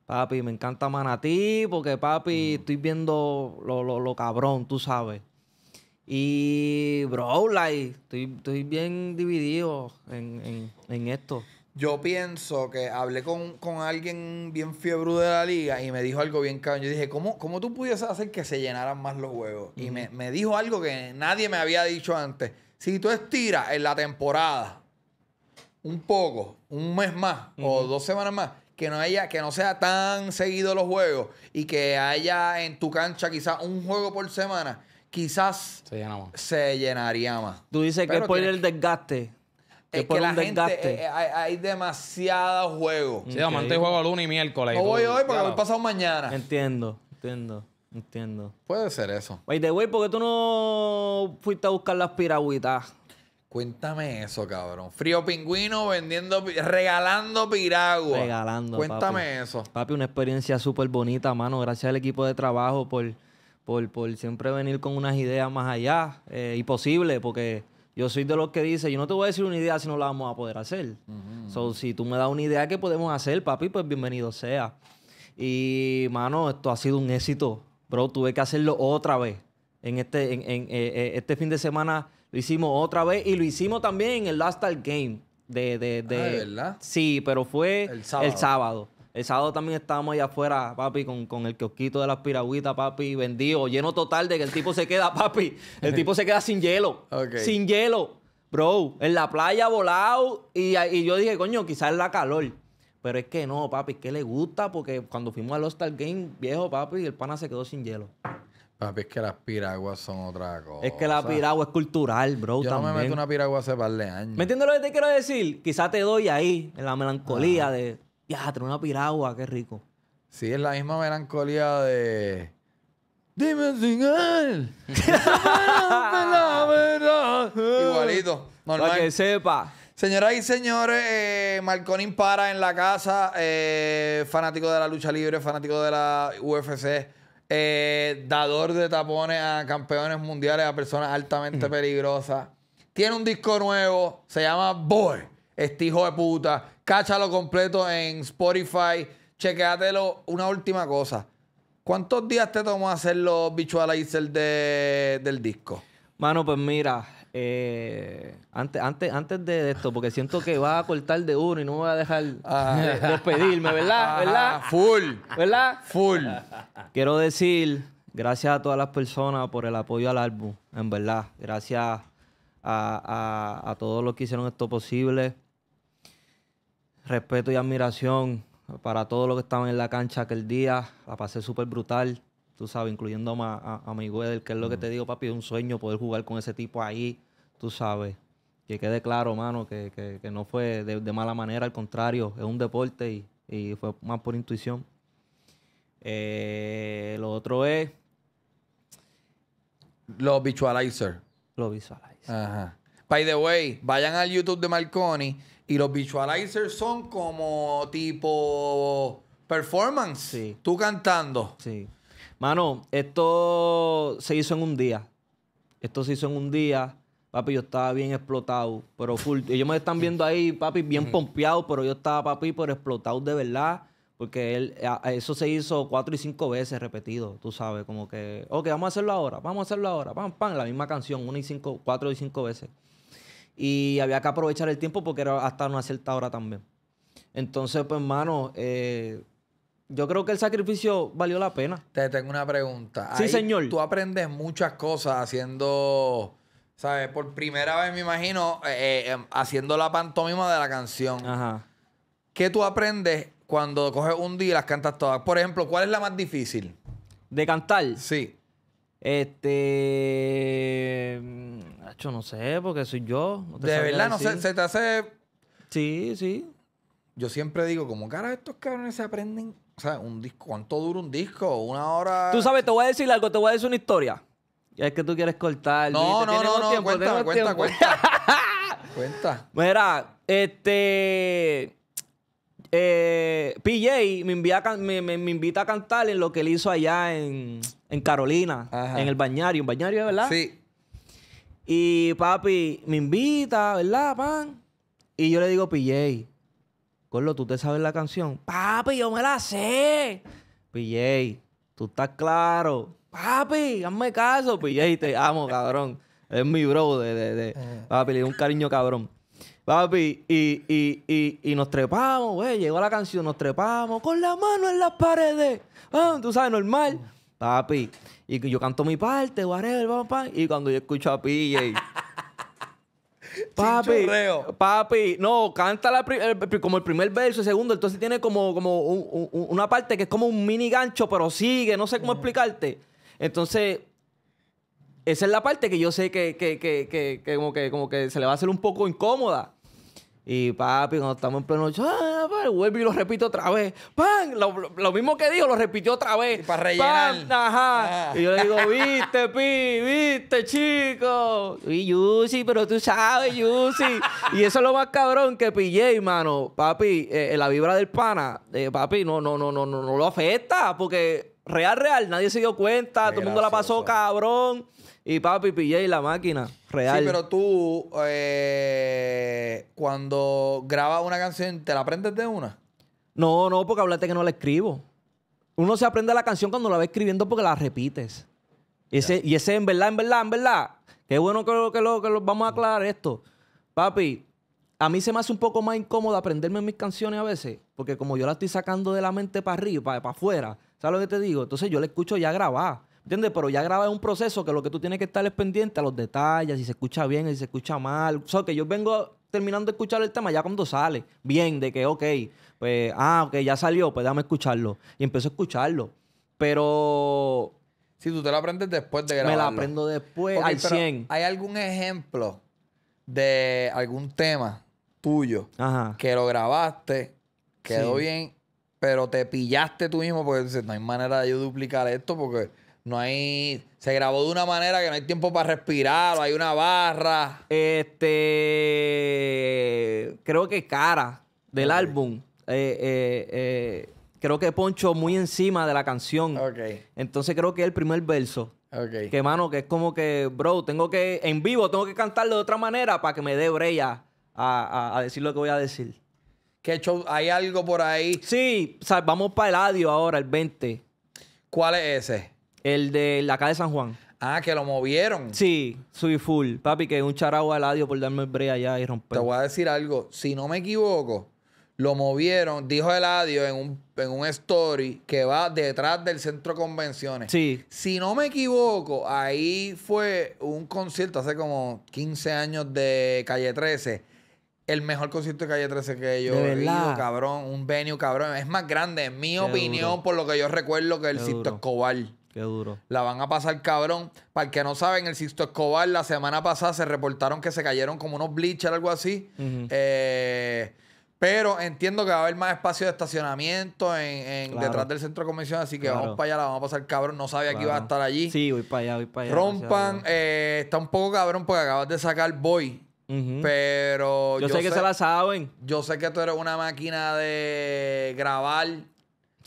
Papi, me encanta Manatí porque, papi, estoy viendo lo, lo, cabrón, tú sabes. Y, bro, like, estoy, bien dividido en, en, en esto yo pienso que hablé con, alguien
bien fiebre de la liga y me dijo algo bien cabrón. Yo dije, ¿cómo, cómo tú pudieses hacer que se llenaran más los juegos? Y me, dijo algo que nadie me había dicho antes. Si tú estiras en la temporada un poco, un mes más o dos semanas más, que no haya, que no sea tan seguido los juegos y que haya en tu cancha quizás un juego por semana, quizás se, llenaría más. Tú dices que es por el desgaste
es que la Gente, eh, eh,
hay, demasiados demasiado juego. Sí, amante juego lunes y miércoles. No voy hoy porque voy pasado mañana.
Entiendo, entiendo. Entiendo. Puede ser eso. Oye, de güey ¿por qué tú no fuiste a buscar las piragüitas? Cuéntame eso, cabrón.
Frío pingüino vendiendo, regalando piragua. Regalando. Cuéntame eso.
Papi, una experiencia súper bonita, mano. Gracias al equipo de trabajo por, por, siempre venir con unas ideas más allá eh, y posible, porque yo soy de los que dice, yo no te voy a decir una idea si no la vamos a poder hacer. si tú me das una idea que podemos hacer, papi, pues bienvenido sea. Y, mano, esto ha sido un éxito. Bro, tuve que hacerlo otra vez. En este, en, eh, eh, este fin de semana lo hicimos otra vez y lo hicimos también en el Last Star Game. De, ah, de, ¿verdad? Sí, pero fue El sábado. El sábado también estábamos allá afuera, papi, con, con el kiosquito de las piragüitas, papi, vendido, lleno total de que el tipo se queda, (laughs) papi. El tipo se queda sin hielo. Sin hielo. Bro, en la playa volado. Y, y yo dije, coño, quizás la calor. Pero es que no, papi, es que le gusta porque cuando fuimos al all Game, viejo, papi, el pana se quedó sin hielo.
Papi, es que las piraguas son otra cosa.
Es que la piragua
es cultural, bro. Yo no me meto una piragua hace par años.
¿Me entiendes lo que te quiero decir? Quizás te doy ahí, en la melancolía de ya, trae una piragua, qué rico. Sí, es la misma melancolía de. Dime sin él.
la (laughs) verdad. Igualito. Normal. Para que sepa. Señoras y señores, eh, Marconi impara en la casa, eh, fanático de la lucha libre, fanático de la UFC, eh, dador de tapones a campeones mundiales, a personas altamente mm. peligrosas. Tiene un disco nuevo, se llama Boy este hijo de puta. Cáchalo completo en Spotify. Chequéatelo. Una última cosa. ¿Cuántos días te tomó hacer los visualizers
del disco? Mano, pues mira, eh, antes, antes, antes de esto, porque siento que va a cortar de uno y no me va a dejar despedirme, ¿verdad? ¿Verdad? Full. ¿Verdad? Full. Quiero decir, gracias a todas las personas por el apoyo al álbum, en verdad. Gracias a, a, a todos los que hicieron esto posible respeto y admiración para todos los que estaban en la cancha aquel día. La pasé súper brutal, tú sabes, incluyendo a, a, a mi que es lo que te digo, papi, es un sueño poder jugar con ese tipo ahí, tú sabes. Que quede claro, mano, que, que, no fue de, mala manera, al contrario, es un deporte y, fue más por intuición. Eh, lo otro es...
Los visualizer, Los visualizer. Ajá. By the way, vayan al YouTube de Marconi y los visualizers son como tipo
performance. Sí. Tú cantando. Sí. Mano, esto se hizo en un día. Esto se hizo en un día. Papi, yo estaba bien explotado, pero full. Ellos me están viendo ahí, papi, bien pompeado, pero yo estaba, papi, pero explotado de verdad. Porque él, eso se hizo cuatro y cinco veces repetido, tú sabes, como que, ok, vamos a hacerlo ahora, vamos a hacerlo ahora, pam, pam, la misma canción, y cinco, cuatro y cinco veces y había que aprovechar el tiempo porque era hasta una cierta hora también. Entonces, pues, hermano, eh, yo creo que el sacrificio valió la pena. Te tengo una pregunta. Sí, señor.
Tú aprendes muchas cosas haciendo, ¿sabes? Por primera vez, me imagino, eh, eh, em, haciendo la pantomima de la canción. Ajá. ¿Qué tú aprendes cuando coges un día y las
cantas todas? Por ejemplo, ¿cuál es la más difícil? ¿De cantar? Sí. Este. Yo no sé, porque soy yo. de verdad, no sé, se
te hace. Sí, sí. Yo siempre digo, como cara, estos cabrones se aprenden. O sea, un disco, ¿cuánto dura un disco? Una hora. Tú
sabes, te voy a decir algo, te voy a decir una historia. Y es que tú quieres cortar. No, no, no, no, cuenta, cuenta, cuenta,
(laughs) cuenta.
Mira, este. Eh, PJ me, invita a cantar en lo que él hizo allá en, Carolina, en el bañario. ¿En bañario, de verdad? Sí. Y papi me invita, ¿verdad, pan? Y yo le digo, PJ, lo ¿tú te sabes la canción? Papi, yo me la sé. PJ, tú estás claro. Papi, hazme caso. PJ, te amo, cabrón. Es mi bro de, de, eh. Papi, le di un cariño cabrón. Papi, y, nos trepamos, güey. Llegó la canción, nos trepamos con la mano en las paredes. Ah, tú sabes, normal. Papi, y yo canto mi parte, whatever, papá. Y cuando yo escucho a PJ. (laughs) papi, papi, no, canta la como el primer verso, el segundo, entonces tiene como, como una parte que es como un mini gancho, pero sigue, no sé cómo explicarte. Entonces, esa es la parte que yo sé que, que, que, que como que, como que se le va a hacer un poco incómoda. Y papi, cuando estamos en pleno show, ah, ah, ah", vuelvo y lo repito otra vez. pan Lo, mismo que dijo, lo repitió otra vez. Para Ajá. Y yo le digo, viste, pi, viste, chico. Y Yusi, pero tú sabes, Yusi. y eso es lo más cabrón que pillé, hermano. Papi, eh, eh, la vibra del pana, eh, papi, no, no, no, no, no, no lo afecta. Porque real, real, nadie se dio cuenta. todo el mundo la pasó cabrón. Y papi, pillé la máquina real. Sí, pero
tú, eh,
cuando grabas una canción, ¿te la aprendes de una? No, no, porque hablaste que no la escribo. Uno se aprende la canción cuando la va escribiendo porque la repites. Y ese, y ese en verdad, en verdad, en verdad. Qué bueno que lo, que que vamos a aclarar esto. Papi, a mí se me hace un poco más incómodo aprenderme mis canciones a veces, porque como yo la estoy sacando de la mente para arriba, para, para afuera, ¿sabes lo que te digo? Entonces yo la escucho ya grabada. ¿Entiendes? Pero ya graba un proceso que lo que tú tienes que estar es pendiente a los detalles, si se escucha bien, si se escucha mal. O sea, que yo vengo terminando de escuchar el tema ya cuando sale. Bien, de que, ok, pues, ah, ok, ya salió, pues déjame escucharlo. Y empiezo a escucharlo. Pero...
Si tú te lo aprendes después de grabar. Me lo aprendo
después al 100.
¿Hay algún ejemplo de algún tema tuyo que lo grabaste, quedó bien, pero te pillaste tú mismo porque dices, no hay manera de yo duplicar esto porque no hay. Se grabó de una manera que no hay tiempo para respirar, hay una barra.
Este. Creo que cara del álbum. Eh, eh, eh, creo que Poncho muy encima de la canción. Entonces creo que es el primer verso. Que mano, que es como que, bro, tengo que. En vivo tengo que cantarlo de otra manera para que me dé breya a, decir lo que voy a decir. Que hay algo por ahí. Sí, vamos para el audio ahora, el 20. ¿Cuál es ese? El de la calle San Juan. Ah, que lo movieron. Sí, soy full. Papi, que un charagua al ladio por darme el brea allá y romper. Te voy a
decir algo. Si no me equivoco, lo movieron, dijo el en un, en un story que va detrás del centro convenciones. Sí. Si no me equivoco, ahí fue un concierto hace como 15 años de Calle 13. El mejor concierto de Calle 13 que yo he cabrón. Un venue, cabrón. Es más grande, en mi opinión, por lo que yo recuerdo que el sitio Escobar. Qué duro. La van a pasar cabrón. Para el que no saben, el Sisto Escobar la semana pasada se reportaron que se cayeron como unos bleachers, o algo así. Eh, pero entiendo que va a haber más espacio de estacionamiento detrás del centro de convención, así que vamos para allá, la vamos a pasar cabrón. No sabía que iba a
estar allí. Sí, voy para allá, voy para allá. Rompan,
eh, está un poco cabrón porque acabas de sacar Boy. Pero yo, sé que se la saben. Yo sé que tú eres una máquina de grabar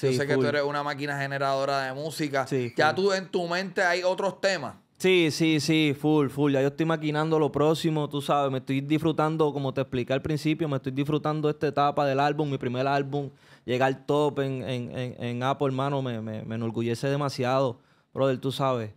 yo sé que tú eres una máquina generadora de música. ya tú en tu mente hay otros temas.
Sí, sí, sí, full, full. Ya yo estoy maquinando lo próximo, tú sabes. Me estoy disfrutando, como te expliqué al principio, me estoy disfrutando esta etapa del álbum. Mi primer álbum, llegar top en, en, en, Apple, hermano, me, enorgullece demasiado. Brother, tú sabes.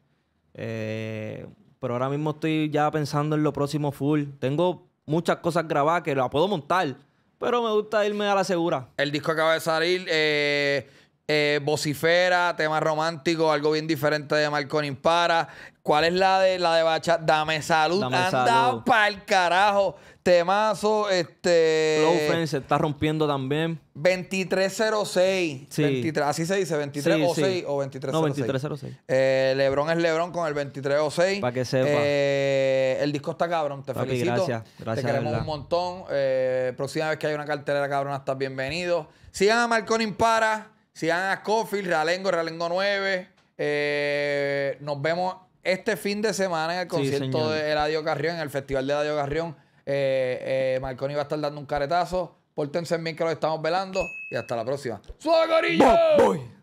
Eh, pero ahora mismo estoy ya pensando en lo próximo full. Tengo muchas cosas grabadas que las puedo montar
pero me gusta
irme a la segura.
El disco acaba de salir, eh, eh, vocifera, tema romántico, algo bien diferente de Marconi Impara. ¿Cuál es la de la de Bacha? Dame salud, anda pa'l carajo. Temazo, este. Flow se está rompiendo también. 2306. Sí. así se dice, 2306 o 2306. No, 2306. Eh, es Lebrón con el 2306.
Para que sepa. Eh,
el disco está cabrón, te felicito. Gracias, gracias. Te queremos un montón. Eh, próxima vez que haya una cartelera cabrón, estás bienvenido. Sigan a Marcón Impara, sigan a Coffee, Ralengo, Ralengo 9. Eh, nos vemos este fin de semana en el concierto de Eladio Carrión, en el Festival de Eladio Carrión. Eh, eh, Marconi va a estar dando un caretazo. Pórtense bien que los estamos velando. Y hasta la próxima. Su